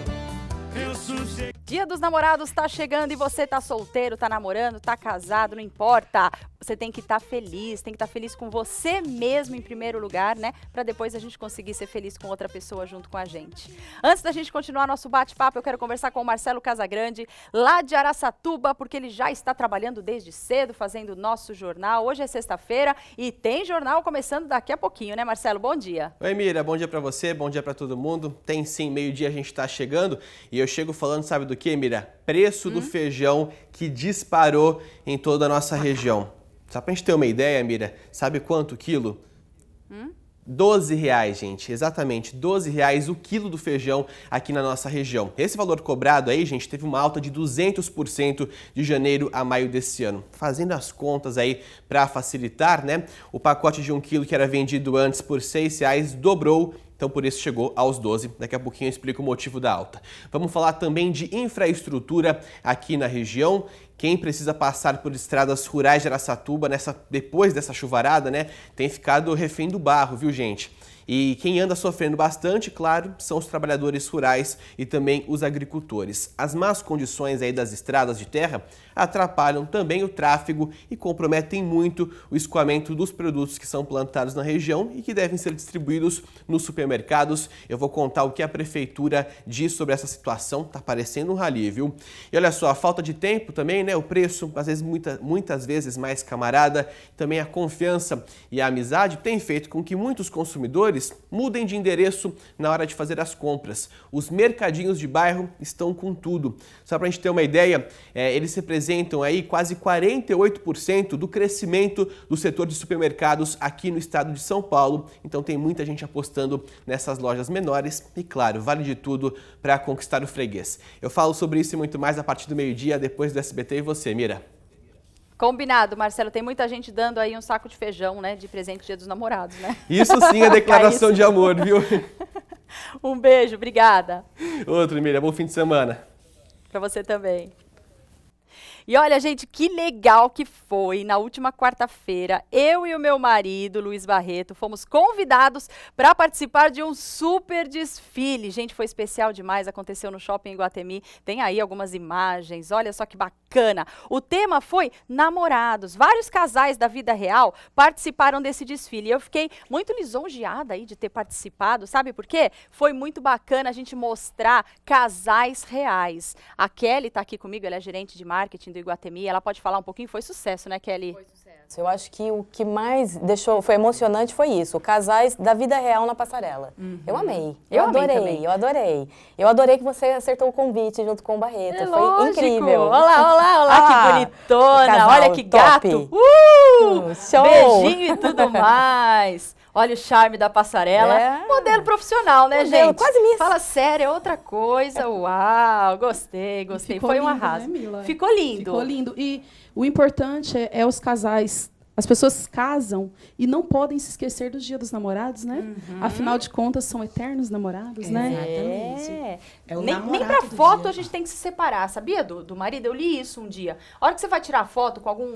Dia dos namorados tá chegando e você tá solteiro, tá namorando, tá casado, não importa. Você tem que estar tá feliz, tem que estar tá feliz com você mesmo em primeiro lugar, né? Para depois a gente conseguir ser feliz com outra pessoa junto com a gente. Antes da gente continuar nosso bate-papo, eu quero conversar com o Marcelo Casagrande, lá de Araçatuba, porque ele já está trabalhando desde cedo, fazendo o nosso jornal. Hoje é sexta-feira e tem jornal começando daqui a pouquinho, né, Marcelo? Bom dia. Oi, Mira, bom dia para você, bom dia para todo mundo. Tem sim, meio-dia a gente está chegando e eu chego falando, sabe do que, Mira? Preço hum? do feijão que disparou em toda a nossa região. Só pra gente ter uma ideia, Mira, sabe quanto quilo? Hum? 12 reais, gente, exatamente 12 reais o quilo do feijão aqui na nossa região. Esse valor cobrado aí, gente, teve uma alta de 200% de janeiro a maio desse ano. Fazendo as contas aí para facilitar, né? O pacote de um quilo que era vendido antes por 6 reais dobrou então por isso chegou aos 12. Daqui a pouquinho eu explico o motivo da alta. Vamos falar também de infraestrutura aqui na região. Quem precisa passar por estradas rurais de Aracatuba nessa, depois dessa chuvarada, né, tem ficado refém do barro, viu gente? E quem anda sofrendo bastante, claro, são os trabalhadores rurais e também os agricultores. As más condições aí das estradas de terra atrapalham também o tráfego e comprometem muito o escoamento dos produtos que são plantados na região e que devem ser distribuídos nos supermercados. Eu vou contar o que a prefeitura diz sobre essa situação, tá parecendo um rali, viu? E olha só, a falta de tempo também, né? O preço, às vezes, muita, muitas vezes mais camarada, também a confiança e a amizade tem feito com que muitos consumidores mudem de endereço na hora de fazer as compras. Os mercadinhos de bairro estão com tudo. Só para a gente ter uma ideia, é, eles representam representam aí quase 48% do crescimento do setor de supermercados aqui no estado de São Paulo. Então tem muita gente apostando nessas lojas menores e claro, vale de tudo para conquistar o freguês. Eu falo sobre isso e muito mais a partir do meio-dia depois do SBT e você, Mira. Combinado, Marcelo. Tem muita gente dando aí um saco de feijão, né? De presente Dia dos Namorados, né? Isso sim é declaração é de amor, viu? um beijo, obrigada. Outro, Miriam. Bom fim de semana. Para você também. E olha, gente, que legal que foi. Na última quarta-feira, eu e o meu marido, Luiz Barreto, fomos convidados para participar de um super desfile. Gente, foi especial demais, aconteceu no Shopping Iguatemi. Tem aí algumas imagens. Olha só que bacana o tema foi namorados. Vários casais da vida real participaram desse desfile. E eu fiquei muito lisonjeada aí de ter participado, sabe por quê? Foi muito bacana a gente mostrar casais reais. A Kelly está aqui comigo, ela é gerente de marketing do Iguatemi. Ela pode falar um pouquinho? Foi sucesso, né, Kelly? Foi sucesso. Eu acho que o que mais deixou, foi emocionante foi isso. Casais da vida real na passarela. Uhum. Eu amei. Eu, eu adorei, amei eu adorei. Eu adorei que você acertou o convite junto com o Barreto. É foi lógico. incrível. Olá, olá. Olá, olha ah, que bonitona, olha que top. gato. Uh, hum, Beijinho e tudo mais. Olha o charme da passarela. É. Modelo profissional, né, Modelo, gente? Quase isso. Fala sério, é outra coisa. Uau, gostei, gostei. Ficou Foi lindo, um né, arraso. Né, Ficou lindo. Ficou lindo. E o importante é, é os casais as pessoas casam e não podem se esquecer do dia dos namorados, né? Uhum. Afinal de contas, são eternos namorados, é, né? Exatamente. É. é o nem, nem pra foto dia. a gente tem que se separar, sabia? Do, do marido, eu li isso um dia. A hora que você vai tirar foto com algum,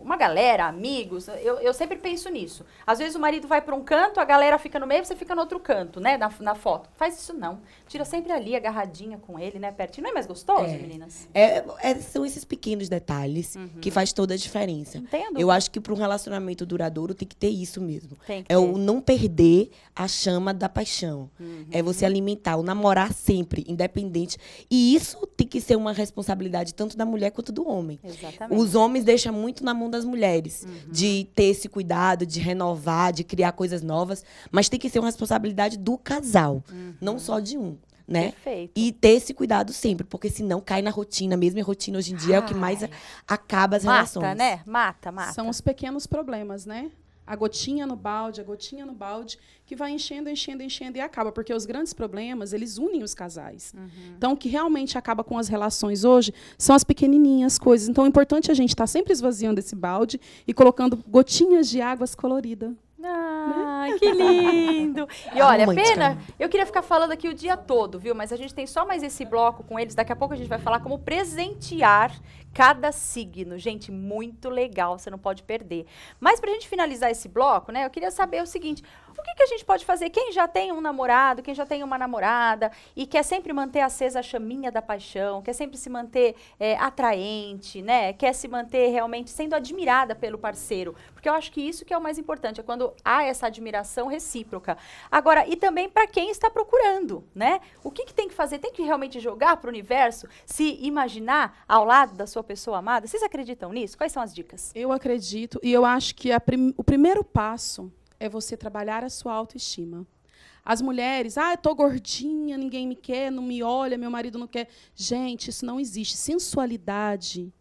uma galera, amigos, eu, eu sempre penso nisso. Às vezes o marido vai para um canto, a galera fica no meio, você fica no outro canto, né? Na, na foto. Faz isso não. Tira sempre ali, agarradinha com ele, né? Pertinho. Não é mais gostoso, é. meninas? É, é são esses pequenos detalhes uhum. que faz toda a diferença. Entendo. Eu acho que para um relacionamento duradouro tem que ter isso mesmo. é ter. o não perder a chama da paixão. Uhum. É você alimentar, o namorar sempre, independente. E isso tem que ser uma responsabilidade tanto da mulher quanto do homem. Exatamente. Os homens deixam muito na mão das mulheres uhum. de ter esse cuidado, de renovar, de criar coisas novas, mas tem que ser uma responsabilidade do casal, uhum. não só de um né? Perfeito. E ter esse cuidado sempre, porque senão cai na rotina, mesmo a rotina hoje em dia Ai. é o que mais acaba as mata, relações. Mata, né? Mata, mata. São os pequenos problemas, né? A gotinha no balde, a gotinha no balde, que vai enchendo, enchendo, enchendo e acaba, porque os grandes problemas, eles unem os casais. Uhum. Então, o que realmente acaba com as relações hoje são as pequenininhas coisas. Então, é importante a gente estar tá sempre esvaziando esse balde e colocando gotinhas de águas coloridas. Ah, que lindo! E olha, pena, eu queria ficar falando aqui o dia todo, viu? Mas a gente tem só mais esse bloco com eles. Daqui a pouco a gente vai falar como presentear cada signo. Gente, muito legal, você não pode perder. Mas para a gente finalizar esse bloco, né, eu queria saber o seguinte: o que, que a gente pode fazer? Quem já tem um namorado, quem já tem uma namorada e quer sempre manter acesa a chaminha da paixão, quer sempre se manter é, atraente, né? Quer se manter realmente sendo admirada pelo parceiro. Porque eu acho que isso que é o mais importante, é quando há essa admiração recíproca. Agora, e também para quem está procurando, né? O que, que tem que fazer? Tem que realmente jogar para o universo, se imaginar ao lado da sua pessoa amada? Vocês acreditam nisso? Quais são as dicas? Eu acredito e eu acho que prim o primeiro passo é você trabalhar a sua autoestima. As mulheres, ah, estou gordinha, ninguém me quer, não me olha, meu marido não quer. Gente, isso não existe. Sensualidade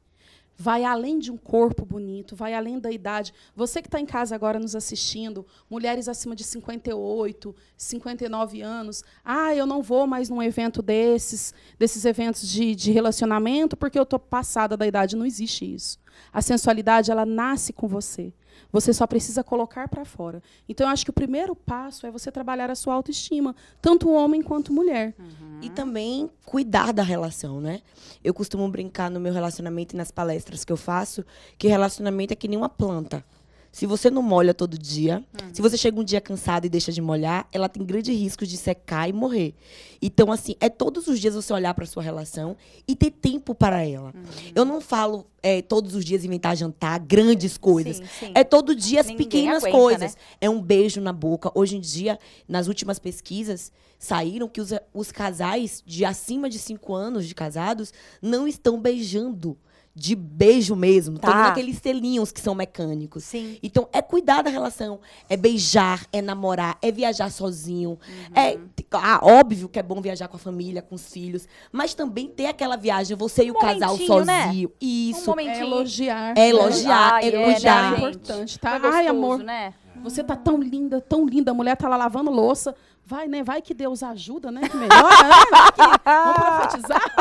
vai além de um corpo bonito, vai além da idade. Você que está em casa agora nos assistindo, mulheres acima de 58, 59 anos, ah, eu não vou mais num evento desses, desses eventos de, de relacionamento, porque eu estou passada da idade. Não existe isso. A sensualidade, ela nasce com você. Você só precisa colocar para fora. Então, eu acho que o primeiro passo é você trabalhar a sua autoestima, tanto homem quanto mulher. Uhum. E também cuidar da relação, né? Eu costumo brincar no meu relacionamento e nas palestras que eu faço que relacionamento é que nem uma planta. Se você não molha todo dia, uhum. se você chega um dia cansado e deixa de molhar, ela tem grande risco de secar e morrer. Então, assim, é todos os dias você olhar para sua relação e ter tempo para ela. Uhum. Eu não falo é, todos os dias inventar jantar grandes coisas. Sim, sim. É todo dia as Ninguém pequenas aguenta, coisas. Né? É um beijo na boca. Hoje em dia, nas últimas pesquisas, saíram que os, os casais de acima de 5 anos de casados não estão beijando de beijo mesmo. Tá. Tem aqueles selinhos que são mecânicos. Sim. Então, é cuidar da relação. É beijar, é namorar, é viajar sozinho. Uhum. É, ah, óbvio que é bom viajar com a família, com os filhos. Mas também ter aquela viagem, você um e o casal né? sozinho. Né? Isso. Um momentinho. É elogiar. É elogiar, é, é né? cuidar. É importante, tá? Foi gostoso, Ai, amor. Né? Você tá tão linda, tão linda. A mulher tá lá lavando louça. Vai, né? Vai que Deus ajuda, né? Que melhora, né? Que... Vamos profetizar.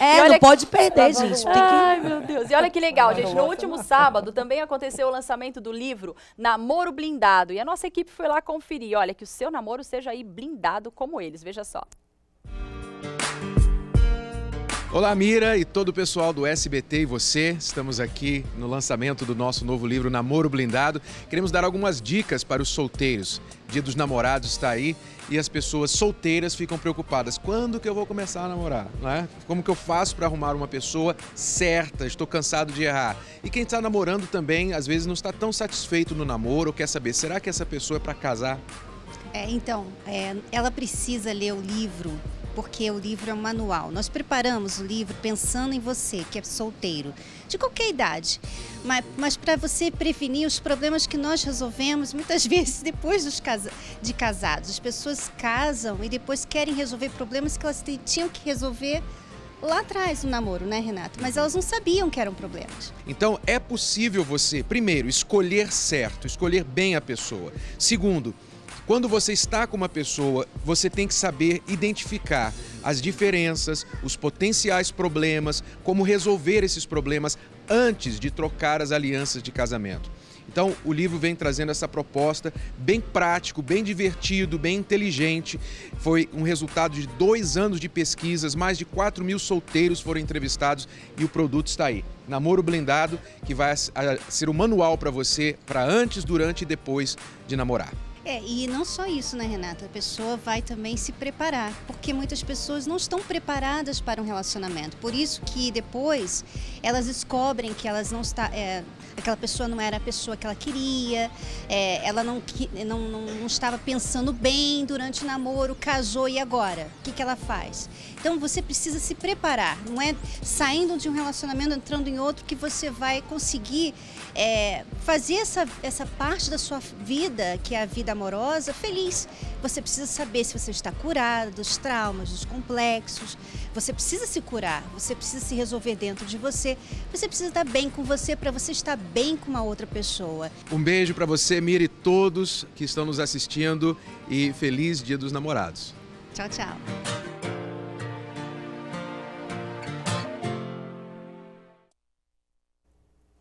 É, não pode perder, gente. Que... Ai, meu Deus. E olha que legal, gente. No último sábado também aconteceu o lançamento do livro Namoro Blindado. E a nossa equipe foi lá conferir. Olha, que o seu namoro seja aí blindado como eles. Veja só. Olá, Mira e todo o pessoal do SBT e você. Estamos aqui no lançamento do nosso novo livro Namoro Blindado. Queremos dar algumas dicas para os solteiros. Dia dos Namorados está aí e as pessoas solteiras ficam preocupadas. Quando que eu vou começar a namorar? Né? Como que eu faço para arrumar uma pessoa certa? Estou cansado de errar. E quem está namorando também, às vezes, não está tão satisfeito no namoro, quer saber, será que essa pessoa é para casar? É, então, é, ela precisa ler o livro porque o livro é um manual. Nós preparamos o livro pensando em você, que é solteiro, de qualquer idade, mas, mas para você prevenir os problemas que nós resolvemos muitas vezes depois dos casa, de casados. As pessoas casam e depois querem resolver problemas que elas tinham que resolver lá atrás no namoro, né, Renato? Mas elas não sabiam que eram problemas. Então, é possível você, primeiro, escolher certo, escolher bem a pessoa. Segundo, quando você está com uma pessoa, você tem que saber identificar as diferenças, os potenciais problemas, como resolver esses problemas antes de trocar as alianças de casamento. Então, o livro vem trazendo essa proposta bem prático, bem divertido, bem inteligente. Foi um resultado de dois anos de pesquisas, mais de 4 mil solteiros foram entrevistados e o produto está aí. Namoro Blindado, que vai ser o manual para você, para antes, durante e depois de namorar. É, e não só isso, né, Renata? A pessoa vai também se preparar, porque muitas pessoas não estão preparadas para um relacionamento. Por isso que depois elas descobrem que elas não está, é, aquela pessoa não era a pessoa que ela queria, é, ela não, não, não, não, estava pensando bem durante o namoro, casou e agora? O que, que ela faz? Então você precisa se preparar, não é saindo de um relacionamento, entrando em outro, que você vai conseguir é, fazer essa, essa parte da sua vida, que é a vida amorosa, feliz. Você precisa saber se você está curado dos traumas, dos complexos. Você precisa se curar, você precisa se resolver dentro de você. Você precisa estar bem com você para você estar bem com uma outra pessoa. Um beijo para você, Miri, e todos que estão nos assistindo e feliz Dia dos Namorados. Tchau, tchau.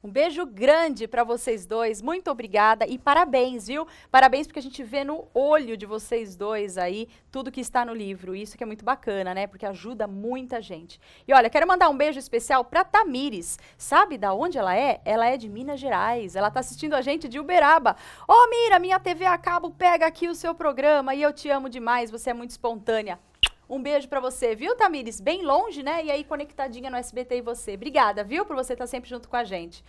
Um beijo grande para vocês dois. Muito obrigada e parabéns, viu? Parabéns porque a gente vê no olho de vocês dois aí tudo que está no livro. Isso que é muito bacana, né? Porque ajuda muita gente. E olha, quero mandar um beijo especial para Tamires. Sabe da onde ela é? Ela é de Minas Gerais. Ela está assistindo a gente de Uberaba. Ô, oh, Mira, minha TV a cabo pega aqui o seu programa e eu te amo demais. Você é muito espontânea. Um beijo para você, viu, Tamires? Bem longe, né? E aí conectadinha no SBT e você. Obrigada, viu, por você estar tá sempre junto com a gente.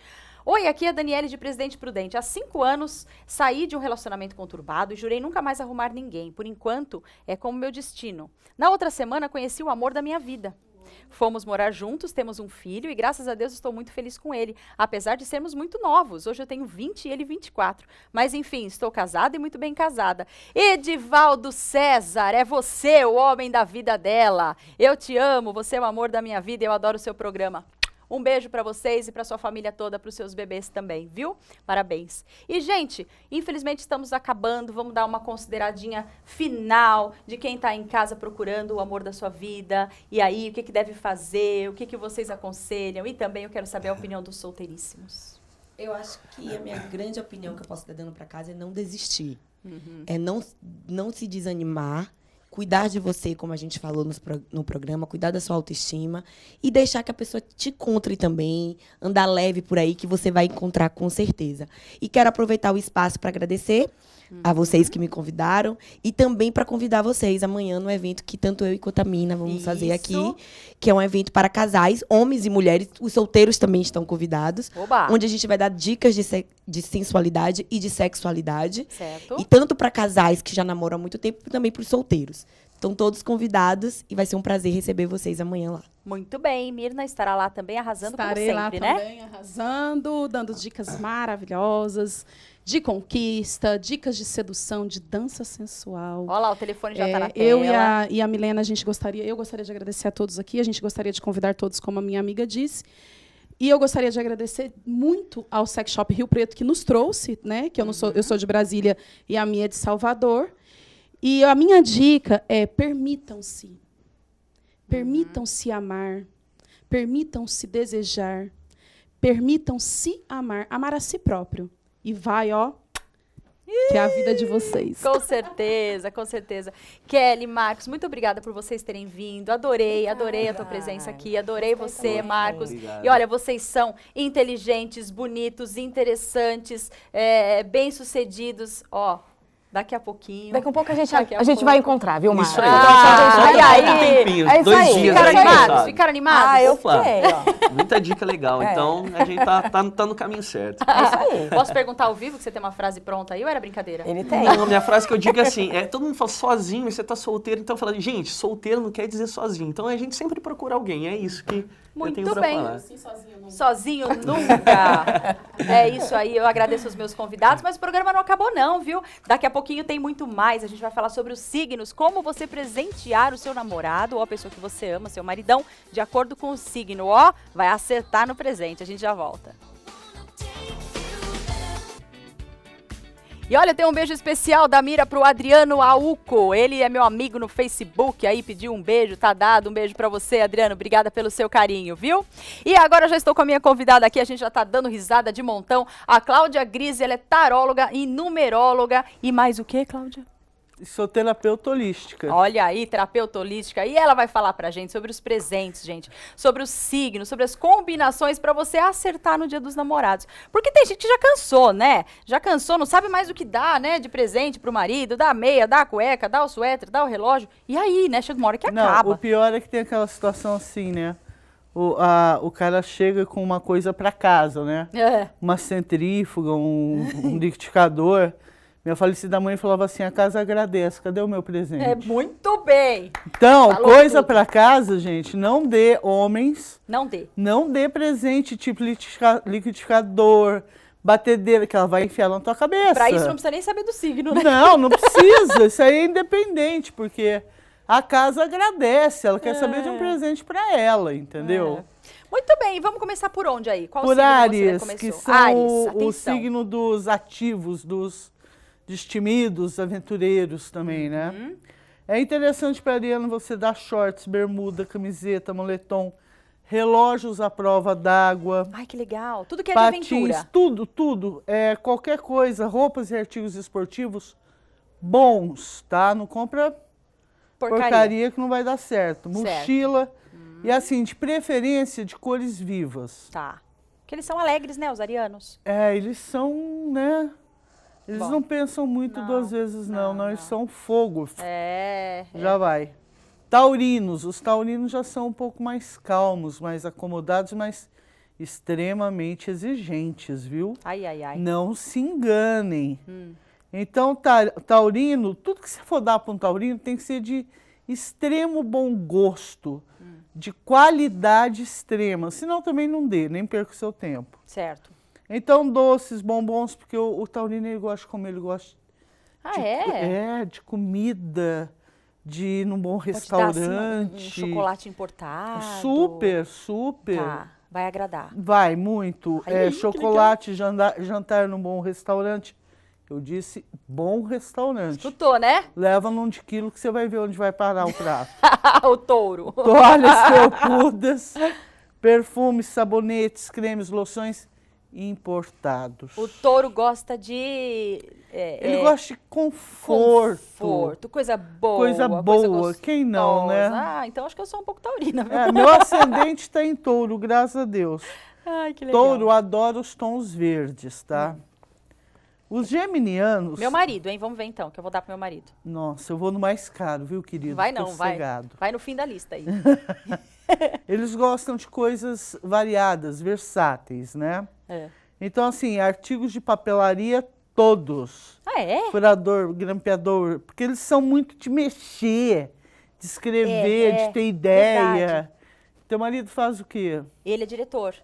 Oi, aqui é a Daniele de Presidente Prudente. Há cinco anos saí de um relacionamento conturbado e jurei nunca mais arrumar ninguém. Por enquanto, é como meu destino. Na outra semana, conheci o amor da minha vida. Fomos morar juntos, temos um filho e graças a Deus estou muito feliz com ele, apesar de sermos muito novos. Hoje eu tenho 20 e ele 24. Mas enfim, estou casada e muito bem casada. Edivaldo César, é você o homem da vida dela. Eu te amo, você é o amor da minha vida e eu adoro o seu programa. Um beijo para vocês e para sua família toda, para os seus bebês também, viu? Parabéns. E, gente, infelizmente estamos acabando. Vamos dar uma consideradinha final de quem está em casa procurando o amor da sua vida. E aí, o que, que deve fazer? O que, que vocês aconselham? E também eu quero saber a opinião dos solteiríssimos. Eu acho que a minha grande opinião que eu posso estar dando para casa é não desistir. Uhum. É não, não se desanimar cuidar de você, como a gente falou no, no programa, cuidar da sua autoestima e deixar que a pessoa te encontre também, andar leve por aí, que você vai encontrar com certeza. E quero aproveitar o espaço para agradecer a vocês que me convidaram e também para convidar vocês amanhã no evento que tanto eu e Mina vamos Isso. fazer aqui, que é um evento para casais, homens e mulheres, os solteiros também estão convidados, Oba. onde a gente vai dar dicas de, se de sensualidade e de sexualidade, certo. e tanto para casais que já namoram há muito tempo, também para os solteiros. Estão todos convidados e vai ser um prazer receber vocês amanhã lá. Muito bem, Mirna estará lá também arrasando Estarei como sempre, lá né? Também arrasando, dando dicas maravilhosas de conquista, dicas de sedução, de dança sensual. Olha lá, o telefone já está é, na tela. Eu e a, e a Milena, a gente gostaria, eu gostaria de agradecer a todos aqui, a gente gostaria de convidar todos, como a minha amiga disse. E eu gostaria de agradecer muito ao Sex Shop Rio Preto que nos trouxe, né? Que eu não sou, eu sou de Brasília e a minha é de Salvador. E a minha dica é: permitam-se. Permitam-se amar. Permitam-se desejar. Permitam-se amar. Amar a si próprio. E vai, ó, que é a vida de vocês. Com certeza, com certeza. Kelly, Marcos, muito obrigada por vocês terem vindo. Adorei, adorei a tua presença aqui, adorei você, Marcos. E olha, vocês são inteligentes, bonitos, interessantes, é, bem-sucedidos. Ó, Daqui a pouquinho. Daqui a pouco a gente, a, a, gente vai encontrar, viu, Mara? Isso aí. Ah, então, aí, aí. Tempinho, é isso dois aí. dias Ficaram animados? Ficaram animados? Ah, eu Opa, fiquei, Muita dica legal. É. Então, a gente tá, tá, tá, no caminho certo. É isso aí. Posso perguntar ao vivo que você tem uma frase pronta aí ou era brincadeira? Ele tem. Não, minha frase que eu digo é assim, é, todo mundo fala sozinho, você tá solteiro, então fala, gente, solteiro não quer dizer sozinho. Então, a gente sempre procura alguém, é isso que Muito eu tenho bem. Falar. Sim, sozinho nunca. Sozinho nunca. é isso aí, eu agradeço os meus convidados, mas o programa não acabou não, viu? Daqui a pouco pouquinho tem muito mais. A gente vai falar sobre os signos, como você presentear o seu namorado ou a pessoa que você ama, seu maridão, de acordo com o signo. Ó, vai acertar no presente. A gente já volta. E olha, tem um beijo especial da Mira pro Adriano Auco. Ele é meu amigo no Facebook aí, pediu um beijo, tá dado. Um beijo para você, Adriano. Obrigada pelo seu carinho, viu? E agora já estou com a minha convidada aqui, a gente já tá dando risada de montão. A Cláudia Grise, ela é taróloga e numeróloga. E mais o que, Cláudia? sou terapeuta holística. Olha aí, terapeuta holística. E ela vai falar pra gente sobre os presentes, gente, sobre os signos, sobre as combinações para você acertar no Dia dos Namorados. Porque tem gente que já cansou, né? Já cansou, não sabe mais o que dá, né, de presente pro marido, dá a meia, dá a cueca, dá o suéter, dá o relógio. E aí, né, chega uma hora que não, acaba. o pior é que tem aquela situação assim, né? o, a, o cara chega com uma coisa para casa, né? É. Uma centrífuga, um, um liquidificador. Minha falecida mãe falava assim: a casa agradece, cadê o meu presente? É muito bem. Então, Falou coisa para casa, gente, não dê homens. Não dê. Não dê presente tipo liquidificador, batedeira, que ela vai enfiar na tua cabeça. Para isso não precisa nem saber do signo, né? Não, não precisa. isso aí é independente, porque a casa agradece, ela quer é. saber de um é. presente para ela, entendeu? É. Muito bem, vamos começar por onde aí? Qual por signo Ares, que são Ares, o signo dos ativos, dos destimidos, aventureiros também, né? uhum. né? É interessante para Ariano você dar shorts, bermuda, camiseta, moletom, relógios à prova d'água. Ai, que legal! Tudo que é patins, de aventura. Tudo, tudo. É, qualquer coisa, roupas e artigos esportivos bons, tá? Não compra porcaria, porcaria que não vai dar certo. Mochila. Certo. Hum. E assim, de preferência de cores vivas. Tá. Porque eles são alegres, né, os arianos? É, eles são, né? Eles Bom, não pensam muito não, duas vezes, não. não, não. Eles são fogo. É. Já é. vai. Taurinos. Os taurinos já são um pouco mais calmos, mais acomodados, mas extremamente exigentes, viu? Ai, ai, ai. Não se enganem. Hum. Então, ta taurino, tudo que você for dar para um taurino tem que ser de extremo bom gosto, hum. de qualidade extrema. Senão também não dê, nem perca o seu tempo. Certo. Então, doces, bombons, porque o, o taurino ele gosta de comer, ele gosta. Ah, de, é? É, de comida, de ir num bom Pode restaurante. Dar, assim, um, um chocolate importado. Super, super. Tá, vai agradar. Vai, muito. é, chocolate, jantar, jantar num bom restaurante. Eu disse bom restaurante. Escutou, né? Leva num de quilo que você vai ver onde vai parar o prato. o touro. Toalhas felpudas, perfumes, sabonetes, cremes, loções importados. O touro gosta de. É, Ele é, gosta de conforto. Conforto, coisa boa. Coisa boa, coisa quem não, né? Ah, então acho que eu sou um pouco taurina. É, meu ascendente está em touro, graças a Deus. Ai, que legal. Touro adora os tons verdes, tá? Hum. Os geminianos. Meu marido, hein? Vamos ver então, que eu vou dar pro meu marido. Nossa, eu vou no mais caro, viu, querido? Vai não, vai. Vai no fim da lista aí. Eles gostam de coisas variadas, versáteis, né? É. Então, assim, artigos de papelaria todos. Ah, é? Furador, grampeador, porque eles são muito de mexer, de escrever, é, de é. ter ideia. Verdade. Teu marido faz o quê? Ele é diretor.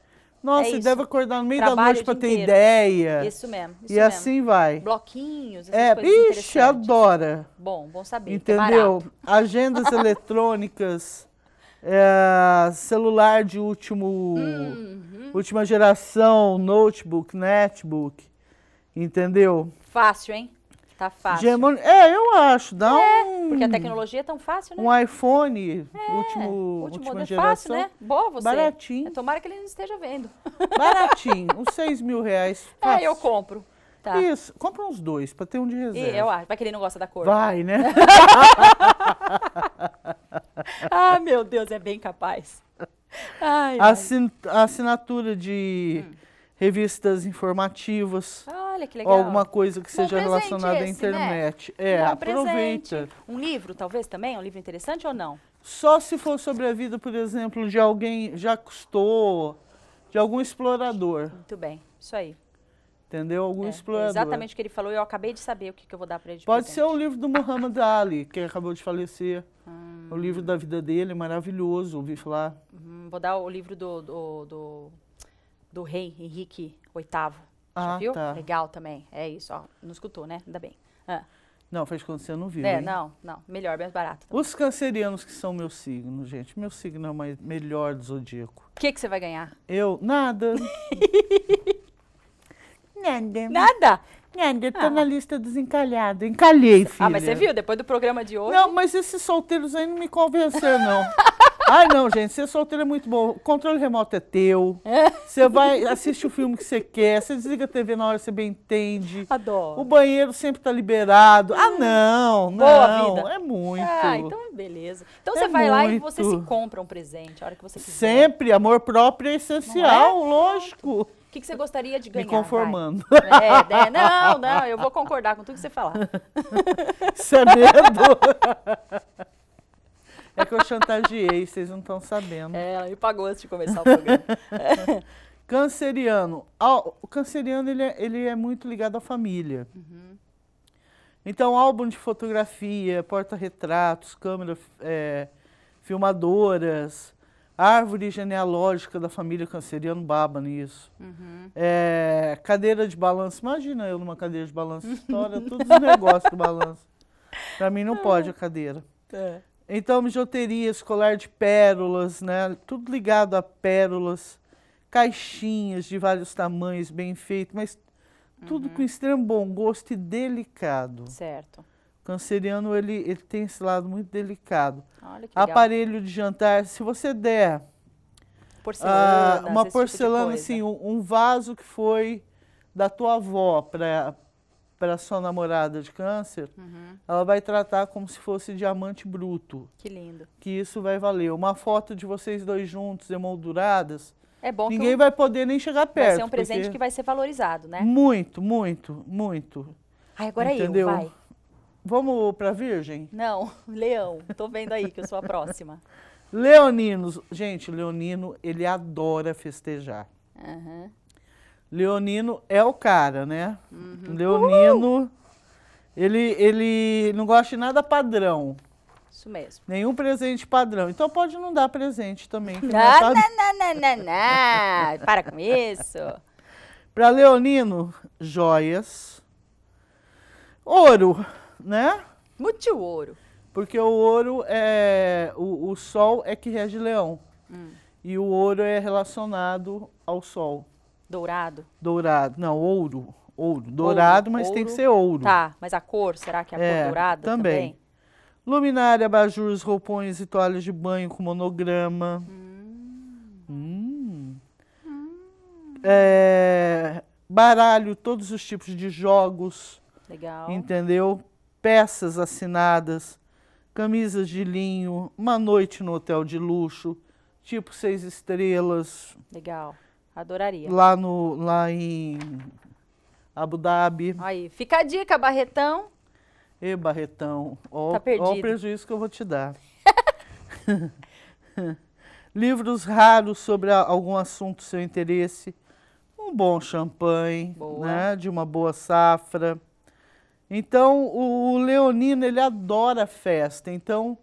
Nossa, é ele deve acordar no meio Trabalho da noite para ter ideia. Isso mesmo. Isso e mesmo. assim vai. Bloquinhos, é, essas é, coisas ixi, adora. Bom, bom saber. Tá Entendeu? Agendas eletrônicas é, celular de último, uhum. última geração, notebook, netbook, entendeu? Fácil, hein? Tá fácil. É, eu acho. Dá é, um... Porque a tecnologia é tão fácil, né? Um iPhone, é, último, último última é geração. Fácil, né? Boa você. Baratinho. É, tomara que ele não esteja vendo. Baratinho, uns seis mil reais. É, fácil. É, eu compro. Tá. Isso, compra uns dois para ter um de reserva. E, eu acho. Vai que ele não gosta da cor. Vai, né? ah, meu Deus, é bem capaz. Ai, Assin Assinatura de hum. revistas informativas. Olha que legal. Alguma coisa que seja relacionada à né? internet. Né? É, Bom, aproveita. Presente. Um livro, talvez também? Um livro interessante ou não? Só se for sobre a vida, por exemplo, de alguém, já custou, de algum explorador. Muito bem, isso aí. Entendeu? Algum é, é explorador. Exatamente o que ele falou, eu acabei de saber o que, que eu vou dar para ele. Pode presente. ser o livro do Muhammad Ali, que acabou de falecer. O livro da vida dele é maravilhoso, ouvi falar. Uhum, vou dar o livro do, do, do, do rei Henrique VIII. Ah, viu? Tá. Legal também. É isso, ó. Não escutou, né? Ainda bem. Ah. Não, faz quando você não viu. É, hein? não, não. Melhor, mais barato. Também. Os cancerianos que são meu signo, gente. Meu signo é o mais, melhor do zodíaco. O que, que você vai ganhar? Eu? Nada. nada. Nada? É, ainda tá na lista dos encalhados. Encalhei, filha. Ah, mas você viu, depois do programa de hoje... Não, mas esses solteiros aí não me convenceram, não. Ai, não, gente, ser solteiro é muito bom. O controle remoto é teu. É. Você é. vai, assiste o filme que você quer, você desliga a TV na hora que você bem entende. Adoro. O banheiro sempre tá liberado. Ah, não, hum. não. Boa vida. É muito. Ah, então é beleza. Então é você vai muito. lá e você se compra um presente a hora que você quiser. Sempre, amor próprio é essencial, é? lógico. Pronto que, que você gostaria de ganhar? Me conformando. É, é, não, não, eu vou concordar com tudo que você falar. Isso é medo. É que eu chantageei, vocês não estão sabendo. É, ela pagou antes de começar o programa. Canceriano. O canceriano, ele é, ele é muito ligado à família. Uhum. Então, álbum de fotografia, porta-retratos, câmeras é, filmadoras, árvore genealógica da família canceriana baba nisso. Uhum. É, cadeira de balanço. Imagina eu numa cadeira de balanço, história, todos os negócios do balanço. Para mim não é. pode a cadeira. É. Então, mijoteria, escolar de pérolas, né? Tudo ligado a pérolas, caixinhas de vários tamanhos, bem feito, mas tudo uhum. com extremo bom gosto e delicado. Certo. Canceriano, ele, ele tem esse lado muito delicado. Olha que legal. Aparelho de jantar, se você der porcelana, ah, uma tipo porcelana, tipo assim, um, um, vaso que foi da tua avó para para sua namorada de câncer, uhum. ela vai tratar como se fosse diamante bruto. Que lindo. Que isso vai valer. Uma foto de vocês dois juntos, emolduradas, é bom ninguém vai poder nem chegar perto. Vai ser um presente porque... que vai ser valorizado, né? Muito, muito, muito. Ai, agora Entendeu? eu, vai. Vamos para Virgem? Não, Leão. Tô vendo aí que eu sou a próxima. Leoninos. Gente, Leonino, ele adora festejar. Uhum. Leonino é o cara, né? Uhum. Leonino, ele, ele não gosta de nada padrão. Isso mesmo. Nenhum presente padrão. Então pode não dar presente também. Não, não, não, não, não, Para com isso. Para Leonino, joias. Ouro né? Mute o ouro. Porque o ouro é. O, o sol é que rege leão. Hum. E o ouro é relacionado ao sol. Dourado? Dourado. Não, ouro. Ouro. Dourado, ouro, mas ouro. tem que ser ouro. Tá, mas a cor, será que é a é, cor dourada também? também? Luminária, abajurs, roupões e toalhas de banho com monograma. Hum. Hum. Hum. É, baralho, todos os tipos de jogos. Legal. Entendeu? peças assinadas, camisas de linho, uma noite no hotel de luxo, tipo seis estrelas. Legal, adoraria. Lá, no, lá em Abu Dhabi. Aí, fica a dica, Barretão. E Barretão, olha tá o prejuízo que eu vou te dar. Livros raros sobre algum assunto seu interesse, um bom champanhe, boa. né, de uma boa safra. Então, o, leonino, ele adora festa. Então,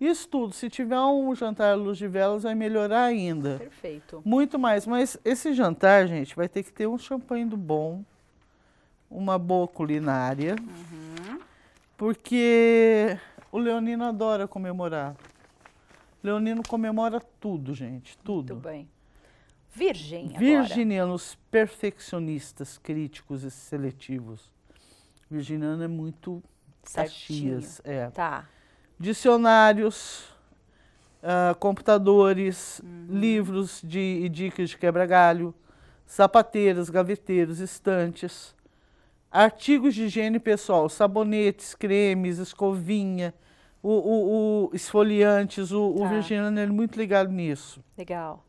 isso tudo, se tiver um jantar à luz de velas, vai melhorar ainda. Perfeito. Muito mais. Mas esse jantar, gente, vai ter que ter um champanhe do bom, uma boa culinária, uhum. porque o leonino adora comemorar. leonino comemora tudo, gente, tudo. Muito bem. Virgem Virginianos perfeccionistas, críticos e seletivos Virginiana é muito Certinho. Caxias. É. Tá. Dicionários, uh, computadores, uhum. livros de, e dicas de quebra-galho, sapateiras, gaveteiros, estantes, artigos de higiene pessoal, sabonetes, cremes, escovinha, o, o, o esfoliantes, o, tá. o é muito ligado nisso. Legal.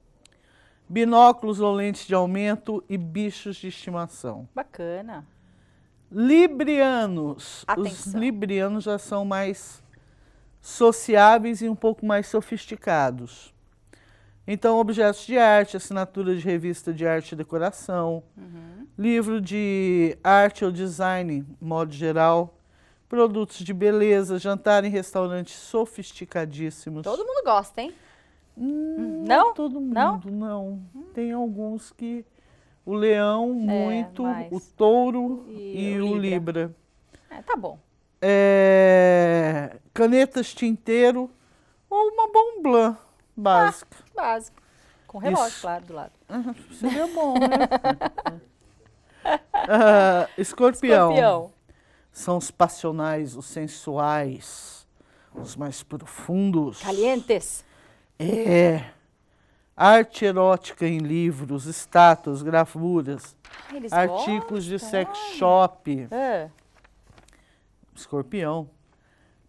Binóculos ou lentes de aumento e bichos de estimação. Bacana. Librianos. Atenção. Os librianos já são mais sociáveis e um pouco mais sofisticados. Então, objetos de arte, assinatura de revista de arte e decoração, uhum. livro de arte ou design, modo geral, produtos de beleza, jantar em restaurantes sofisticadíssimos. Todo mundo gosta, hein? Hum, não? Todo mundo, não? não. Hum. Tem alguns que o leão é, muito, o touro e, e o libra. libra. É, tá bom. É, canetas tinteiro ou uma bombla básica. Ah, básica. Com relógio, Isso. claro, do lado. Uhum, seria é bom, né? uh, escorpião. escorpião. São os passionais, os sensuais, os mais profundos. Calientes. É arte erótica em livros, estátuas, gravuras, Eles artigos gostam. de sex shop, é. escorpião,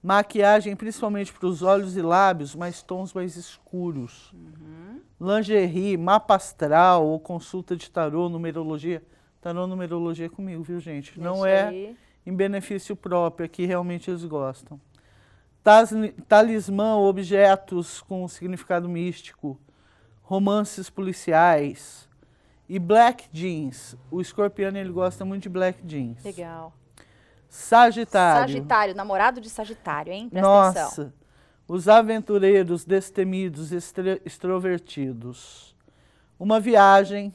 maquiagem principalmente para os olhos e lábios, mas tons mais escuros, uhum. lingerie, mapa astral ou consulta de tarô, numerologia. Tarô, numerologia é comigo, viu, gente? Deixa é Não é aí. em benefício próprio, é que realmente eles gostam. Talismã, objetos com significado místico, romances policiais. E black jeans. O escorpiano ele gosta muito de black jeans. Legal. Sagitário. Sagitário, namorado de Sagitário, hein? Presta Nossa. Atenção. Os aventureiros destemidos, extrovertidos. Uma viagem.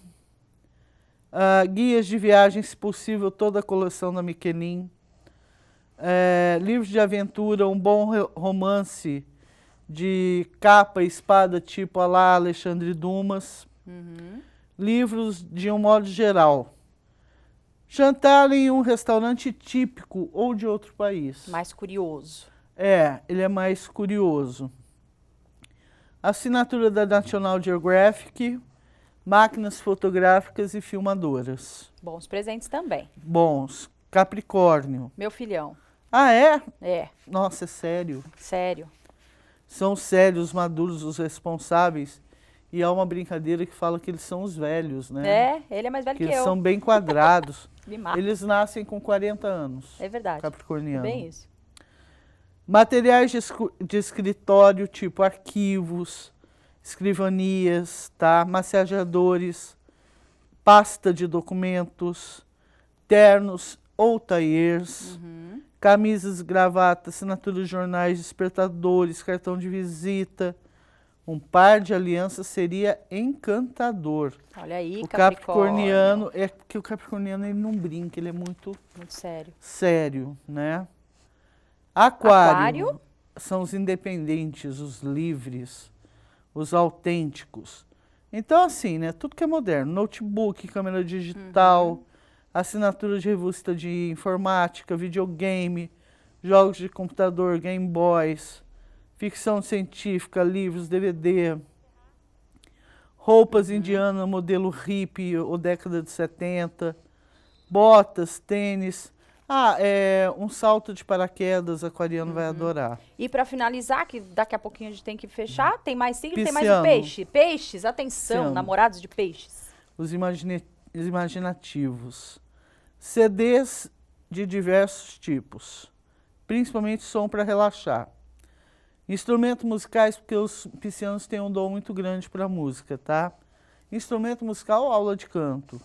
Uh, guias de viagens, se possível, toda a coleção da Michelin. Uh, eh, livros de aventura, um bom romance de capa e espada, tipo a lá Alexandre Dumas. Uhum. Livros de um modo geral. Jantar em um restaurante típico ou de outro país. Mais curioso. É, ele é mais curioso. Assinatura da National Geographic, máquinas fotográficas e filmadoras. Bons presentes também. Bons. Capricórnio. Meu filhão. Ah, é? É. Nossa, é sério. Sério. São sérios, maduros, os responsáveis. E há uma brincadeira que fala que eles são os velhos, né? É, ele é mais velho que, que eles eu. são bem quadrados. eles nascem com 40 anos. É verdade. Capricorniano. É bem isso. Materiais de, de escritório, tipo arquivos, escrivanias, tá? Massageadores, pasta de documentos, ternos ou taiers, uhum. Camisas, gravata, assinatura de jornais, despertadores, cartão de visita. Um par de alianças seria encantador. Olha aí, o capricorniano. capricorniano é que o capricorniano ele não brinca, ele é muito, muito sério. Sério, né? Aquário, Aquário são os independentes, os livres, os autênticos. Então assim, né? Tudo que é moderno, notebook, câmera digital, uhum assinatura de revista de informática, videogame, jogos de computador, Game Boys, ficção científica, livros, DVD, roupas uhum. indianas, modelo hippie ou década de 70, botas, tênis. Ah, é, um salto de paraquedas, aquariano uhum. vai adorar. E para finalizar, que daqui a pouquinho a gente tem que fechar, tem mais signo, tem mais um peixe. Peixes, atenção, Pisciano. namorados de peixes. Os imaginativos. CDs de diversos tipos, principalmente som para relaxar. Instrumentos musicais, porque os piscianos têm um dom muito grande para música, tá? Instrumento musical, aula de canto.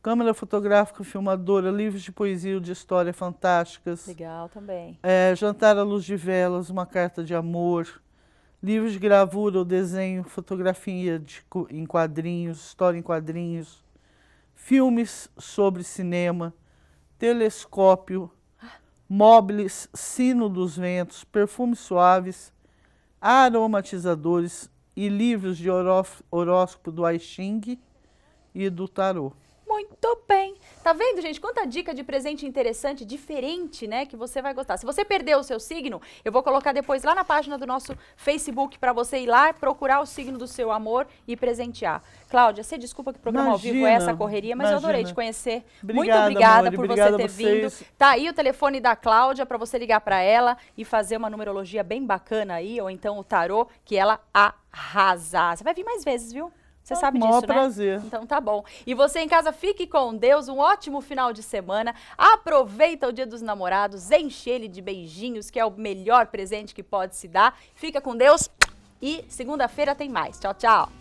Câmera fotográfica, filmadora, livros de poesia ou de história fantásticas. Legal também. É, jantar à luz de velas, uma carta de amor. Livros de gravura ou desenho, fotografia de, em quadrinhos, história em quadrinhos filmes sobre cinema, telescópio, móveis, sino dos ventos, perfumes suaves, aromatizadores e livros de horóscopo do I Ching e do tarô muito bem. Tá vendo, gente? Quanta dica de presente interessante, diferente, né? Que você vai gostar. Se você perdeu o seu signo, eu vou colocar depois lá na página do nosso Facebook para você ir lá procurar o signo do seu amor e presentear. Cláudia, você desculpa que o programa imagina, ao vivo é essa correria, mas imagina. eu adorei te conhecer. Obrigada, muito obrigada Mauri, por obrigada você ter vocês. vindo. Tá aí o telefone da Cláudia para você ligar para ela e fazer uma numerologia bem bacana aí, ou então o tarô, que ela arrasa. Você vai vir mais vezes, viu? Você é sabe disso, né? prazer. Então tá bom. E você em casa, fique com Deus, um ótimo final de semana. Aproveita o Dia dos Namorados, enche ele de beijinhos, que é o melhor presente que pode se dar. Fica com Deus e segunda-feira tem mais. Tchau, tchau.